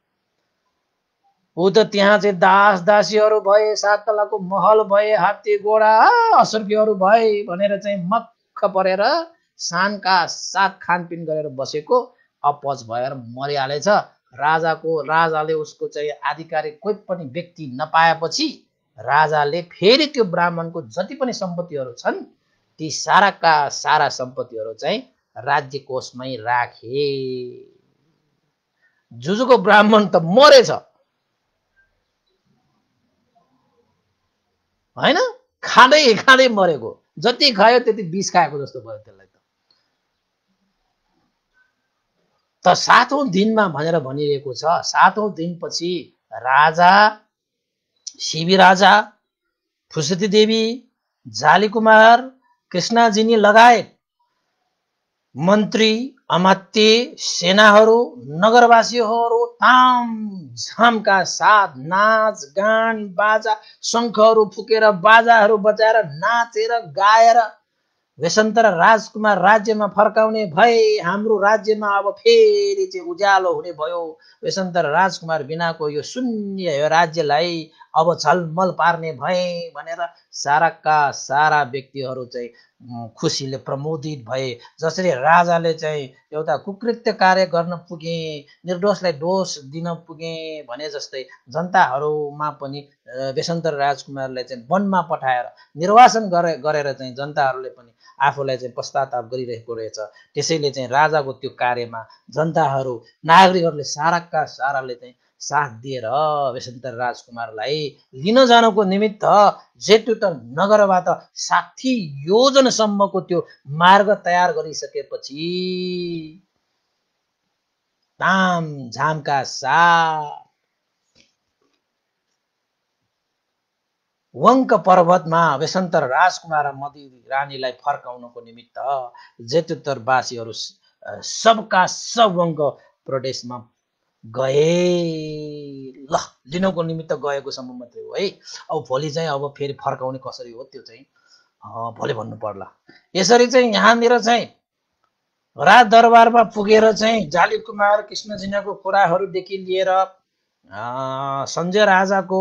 [SPEAKER 1] ऊ त त्यहाँ चाहिँ दास दासीहरू भए सात तलाको महल भए हात्ती गोडा असुर्कीहरू भए भनेर चाहिँ मक्ख परेर सानका साथ खानपिन गरेर बसेको अपज भएर मरिहालेछ राजाको राजाले उसको चाहिँ आधिकारिक कोही पनि व्यक्ति नपाएपछि राजाले फेरि त्यो ब्राह्मणको जति पनि सम्पत्तिहरू छन् ती साराका सारा सम्पत्तिहरू चाहिँ राज्य कोषमै राखे जुजुको ब्राह्मण त मरेछ होइन खाँदै खाँदै मरेको जति खायो त्यति बिस खाएको जस्तो भयो त्यसलाई त त सातौँ दिनमा भनेर भनिरहेको छ सातौँ दिनपछि राजा शिवी राजा फुसती देवी जाली कुमार कृष्णजीनी लगायत मन्त्री अमात्य सेनाहरू नगरवासीहरू ताम झामका साथ नाच गान बाजा शङ्खहरू फुकेर बाजाहरू बजाएर नाचेर गाएर वेसन्तर राजकुमार राज्यमा फर्काउने भए हाम्रो राज्यमा अब फेरि चाहिँ उज्यालो हुने भयो वेसन्तर राजकुमार बिनाको यो शून्य यो राज्यलाई अब छलमल पार्ने भए भनेर साराका सारा व्यक्तिहरू चाहिँ खुसीले प्रमोदित भए जसरी राजाले चाहिँ एउटा कुकृत्य कार्य गर्न पुगे निर्दोषलाई दोष दिन पुगे भने जस्तै जनताहरूमा पनि बेसन्तर राजकुमारलाई चाहिँ वनमा पठाएर निर्वासन गरे गरेर चाहिँ जनताहरूले पनि आफूलाई चाहिँ पश्चाताप गरिरहेको रहेछ त्यसैले चाहिँ राजाको त्यो कार्यमा जनताहरू नागरिकहरूले साराका साराले चाहिँ साथ दिएर बेसन्तर राजकुमारलाई लिन जानको निमित्त जेतुत्तर नगरबाट साठी योजनसम्मको त्यो मार्ग तयार गरिसकेपछि ताम झामका साथ वङ्क पर्वतमा बेसन्तर राजकुमार मदी रानीलाई फर्काउनको निमित्त जेतुत्तरवासीहरू सबका सब वङ्क प्रदेशमा गए ल लिनको निमित्त गएकोसम्म मात्रै हो है अब भोलि चाहिँ अब फेरि फर्काउने कसरी हो त्यो चाहिँ भोलि भन्नु पर्ला यसरी चाहिँ यहाँनिर चाहिँ राजदरबारमा पुगेर चाहिँ जाली कुमार कृष्णजिनाको कुराहरूदेखि लिएर सञ्जय राजाको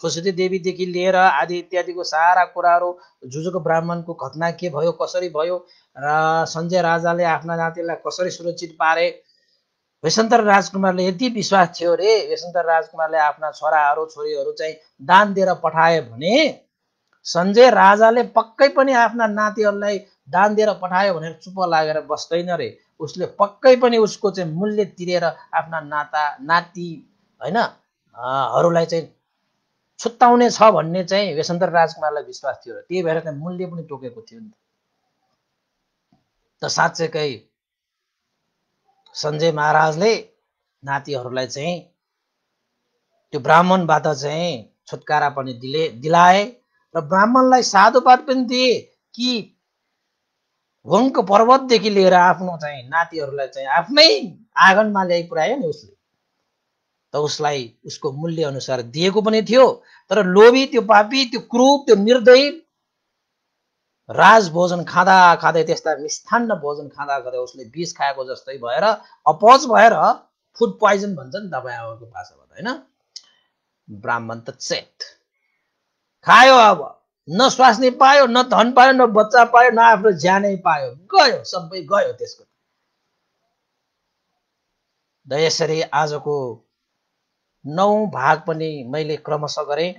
[SPEAKER 1] फुसुती देवीदेखि लिएर आदि इत्यादिको सारा कुराहरू जुजुको ब्राह्मणको घटना के भयो कसरी भयो र सञ्जय राजाले आफ्ना जातिलाई कसरी सुरक्षित पारे वेशन्तर राजकुमारले यति विश्वास थियो रे वेशन्तर राजकुमारले आफ्ना छोराहरू छोरीहरू चाहिँ दान दिएर पठाए भने सञ्जय राजाले पक्कै पनि आफ्ना नातिहरूलाई दान दिएर पठायो भनेर चुप लागेर बस्दैन रे उसले पक्कै पनि उसको चाहिँ मूल्य तिरेर आफ्ना नाता नाति होइन हरूलाई चाहिँ छुत्ताउने छ भन्ने चाहिँ वेशन्तर राजकुमारलाई विश्वास थियो र त्यही भएर चाहिँ मूल्य पनि तोकेको थियो नि त साँच्चैकै सञ्जय महाराजले नातिहरूलाई चाहिँ त्यो ब्राह्मणबाट चाहिँ छुटकारा पनि दिले दिलाए र ब्राह्मणलाई साधुपात पनि दिए कि वङ्क पर्वतदेखि लिएर आफ्नो चाहिँ नातिहरूलाई चाहिँ आफ्नै आँगनमा ल्याइ पुऱ्यायो नि उसले त उसलाई उसको मूल्य अनुसार दिएको पनि थियो तर लोभी त्यो पापी त्यो क्रुप त्यो निर्दयी राज भोजन खाँदा खाँदै त्यस्ता मिष्ठान्न भोजन खाँदा खाँदै उसले बिष खाएको जस्तै भएर अपच भएर फुड पोइजन भन्छ नि तपाईँहरूको भाषाबाट होइन ब्राह्मण त चेत खायो अब न स्वास्नी पायो न धन पायो न बच्चा पायो न आफ्नो ज्यानै पायो गयो सबै गयो त्यसको र यसरी आजको नौ भाग पनि मैले क्रमशः गरेँ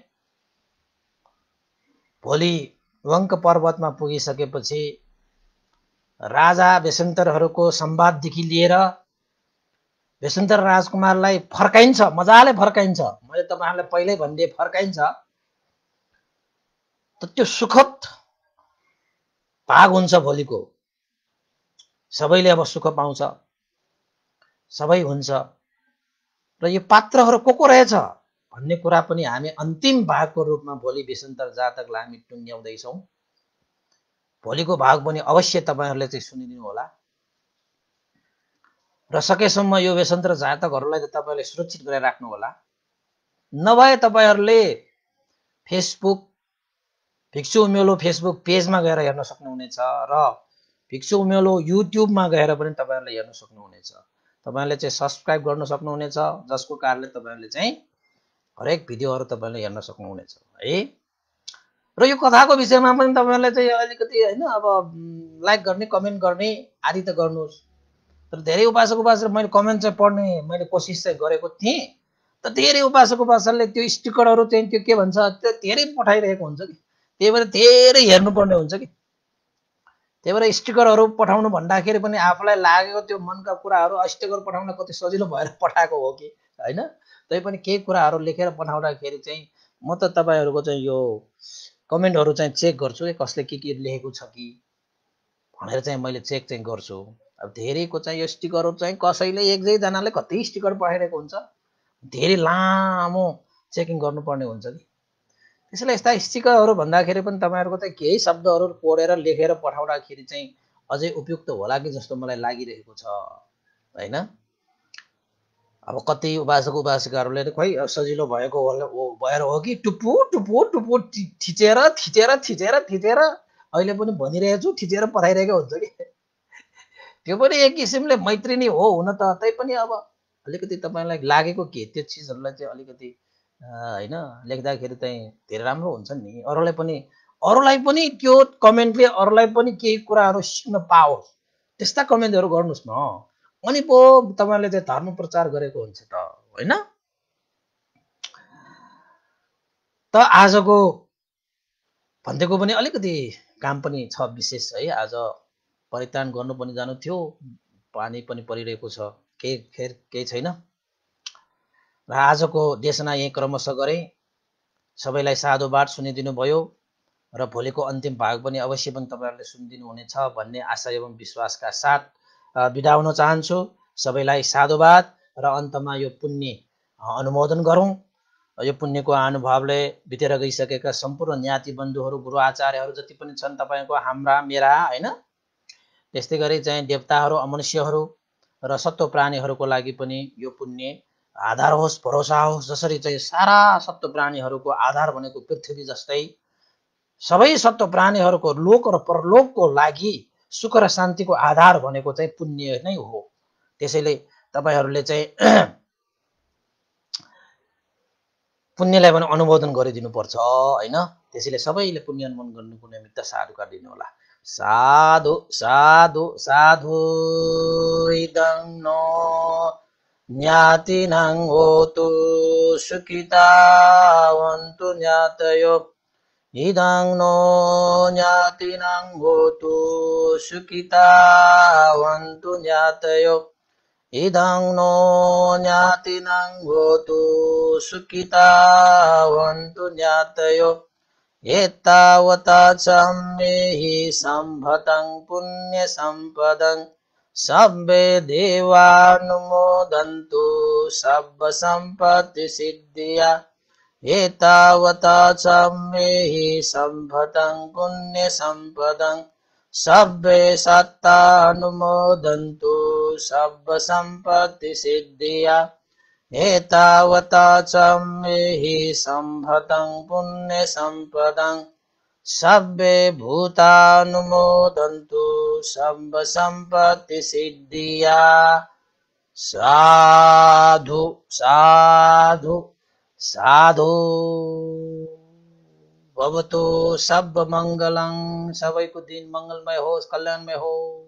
[SPEAKER 1] भोलि वङ्क पर्वतमा पुगिसकेपछि राजा भेषन्तरहरूको संवाददेखि लिएर भेषन्तर राजकुमारलाई फर्काइन्छ मजाले फर्काइन्छ मैले तपाईँहरूलाई पहिल्यै भनिदिएँ फर्काइन्छ त त्यो सुखद भाग हुन्छ भोलिको सबैले अब सुख पाउँछ सबै हुन्छ र यो पात्रहरू को को रहेछ भन्ने कुरा पनि हामी अन्तिम भागको रूपमा भोलि विषन्तर जातकलाई हामी टुङ्ग्याउँदैछौँ भोलिको भाग पनि अवश्य तपाईँहरूले चाहिँ सुनिदिनु होला र सकेसम्म यो व्यसन्त्र जातकहरूलाई त तपाईँहरूले सुरक्षित गरेर राख्नु होला नभए तपाईँहरूले फेसबुक भिक्षु उमेलो फेसबुक पेजमा गएर हेर्न सक्नुहुनेछ र भिक्षु उमेलो युट्युबमा गएर पनि तपाईँहरूले हेर्न सक्नुहुनेछ तपाईँहरूले चाहिँ सब्सक्राइब गर्न सक्नुहुनेछ जसको कारणले तपाईँहरूले चाहिँ हरेक भिडियोहरू तपाईँले हेर्न सक्नुहुनेछ है र यो कथाको विषयमा पनि तपाईँहरूले चाहिँ अलिकति होइन अब लाइक गर्ने कमेन्ट गर्ने आदि त गर्नुहोस् तर धेरै उपासक उपासले मैले कमेन्ट चाहिँ पढ्ने मैले कोसिस चाहिँ गरेको थिएँ त धेरै उपासक उपासकले त्यो स्टिकरहरू चाहिँ त्यो के भन्छ त्यो धेरै पठाइरहेको हुन्छ कि त्यही भएर धेरै हेर्नुपर्ने हुन्छ कि त्यही भएर स्टिकरहरू पठाउनु भन्दाखेरि पनि आफूलाई लागेको त्यो मनका कुराहरू स्टिकर पठाउन कति सजिलो भएर पठाएको हो कि होइन तै पनि केही कुराहरू लेखेर पठाउँदाखेरि चाहिँ म त तपाईँहरूको चाहिँ यो कमेन्टहरू चाहिँ चेक गर्छु कि कसले के के लेखेको छ कि भनेर चाहिँ मैले चेक चाहिँ गर्छु अब धेरैको चाहिँ यो स्टिकरहरू चाहिँ कसैले एक दुईजनाले कति स्टिकर पठाइरहेको हुन्छ धेरै लामो चेकिङ गर्नुपर्ने हुन्छ कि त्यसैले यस्ता स्टिकरहरू भन्दाखेरि पनि तपाईँहरूको चाहिँ केही शब्दहरू कोडेर लेखेर पठाउँदाखेरि चाहिँ अझै उपयुक्त होला कि जस्तो मलाई लागिरहेको छ होइन अब कति उपासक उपासिकाहरूले त खोइ सजिलो भएको होला भएर हो कि टुप्पो टुप्पो टुप्पो थिचेर थिचेर थिचेर थिचेर अहिले पनि भनिरहेको छु थिचेर पठाइरहेको हुन्छ कि त्यो पनि एक किसिमले मैत्री नै हो हुन त पनि अब अलिकति तपाईँलाई लागेको के त्यो चिजहरूलाई चाहिँ अलिकति होइन लेख्दाखेरि चाहिँ धेरै राम्रो हुन्छ नि अरूलाई पनि अरूलाई पनि त्यो कमेन्टले अरूलाई पनि केही कुराहरू सिक्न पाओस् त्यस्ता कमेन्टहरू गर्नुहोस् न अनि पो तपाईँले चाहिँ धर्म प्रचार गरेको हुन्छ त होइन त आजको भन्दैको पनि अलिकति काम पनि छ विशेष है आज परित्राण गर्नु पनि जानु थियो पानी पनि परिरहेको छ केही खेर केही छैन र आजको देशना यहीँ क्रमशः गरे सबैलाई साधो बाट सुनिदिनु भयो र भोलिको अन्तिम भाग पनि अवश्य पनि तपाईँहरूले सुनिदिनु हुनेछ भन्ने आशा एवं विश्वासका साथ बिदा हुन चाहन्छु सबैलाई साधुवाद र अन्तमा यो पुण्य अनुमोदन गरौँ यो पुण्यको अनुभवले बितेर गइसकेका सम्पूर्ण ज्ञाति बन्धुहरू गुरु आचार्यहरू जति पनि छन् तपाईँको हाम्रा मेरा होइन त्यस्तै गरी चाहिँ देवताहरू अमनुष्यहरू र सत्व प्राणीहरूको लागि पनि यो पुण्य आधार होस् भरोसा होस् जसरी चाहिँ सारा सत्व प्राणीहरूको आधार भनेको पृथ्वी जस्तै सबै सत्व प्राणीहरूको लोक र परलोकको लागि सुख र शान्तिको आधार भनेको चाहिँ पुण्य नै हो त्यसैले तपाईँहरूले चाहिँ पुण्यलाई पनि अनुमोदन गरिदिनुपर्छ होइन त्यसैले सबैले पुण्य अनुमोदन गर्नुको निमित्त साधु गरिदिनु होला साधु साधु साधु ज्ञाति नाङ्गो होतु सुकिता वन्तु ज्ञातयो इदं नो ज्ञातिनां भूतु सुकितावन्तु वन्तु ज्ञातयो इदं नो ज्ञातिनां भूतु सुकितावन्तु वन्तु ज्ञातयो एतावता मेहि सम्भतं पुण्यसम्पदं सर्वे देवानुमोदन्तु शब्दसम्पत्सिद्ध्या एतावता च मेहि सम्भदं पुण्यसम्पदं सर्वे सत्ता अनुमोदन्तु सर्विया एतावता च मेहि सम्भदं पुण्यसम्पदं सर्वे भूतानुमोदन्तु शम्भ साधु साधु साधु भवतो सब मंगलंग सबैको दिन मंगलमय होस् कल्याणमय होस्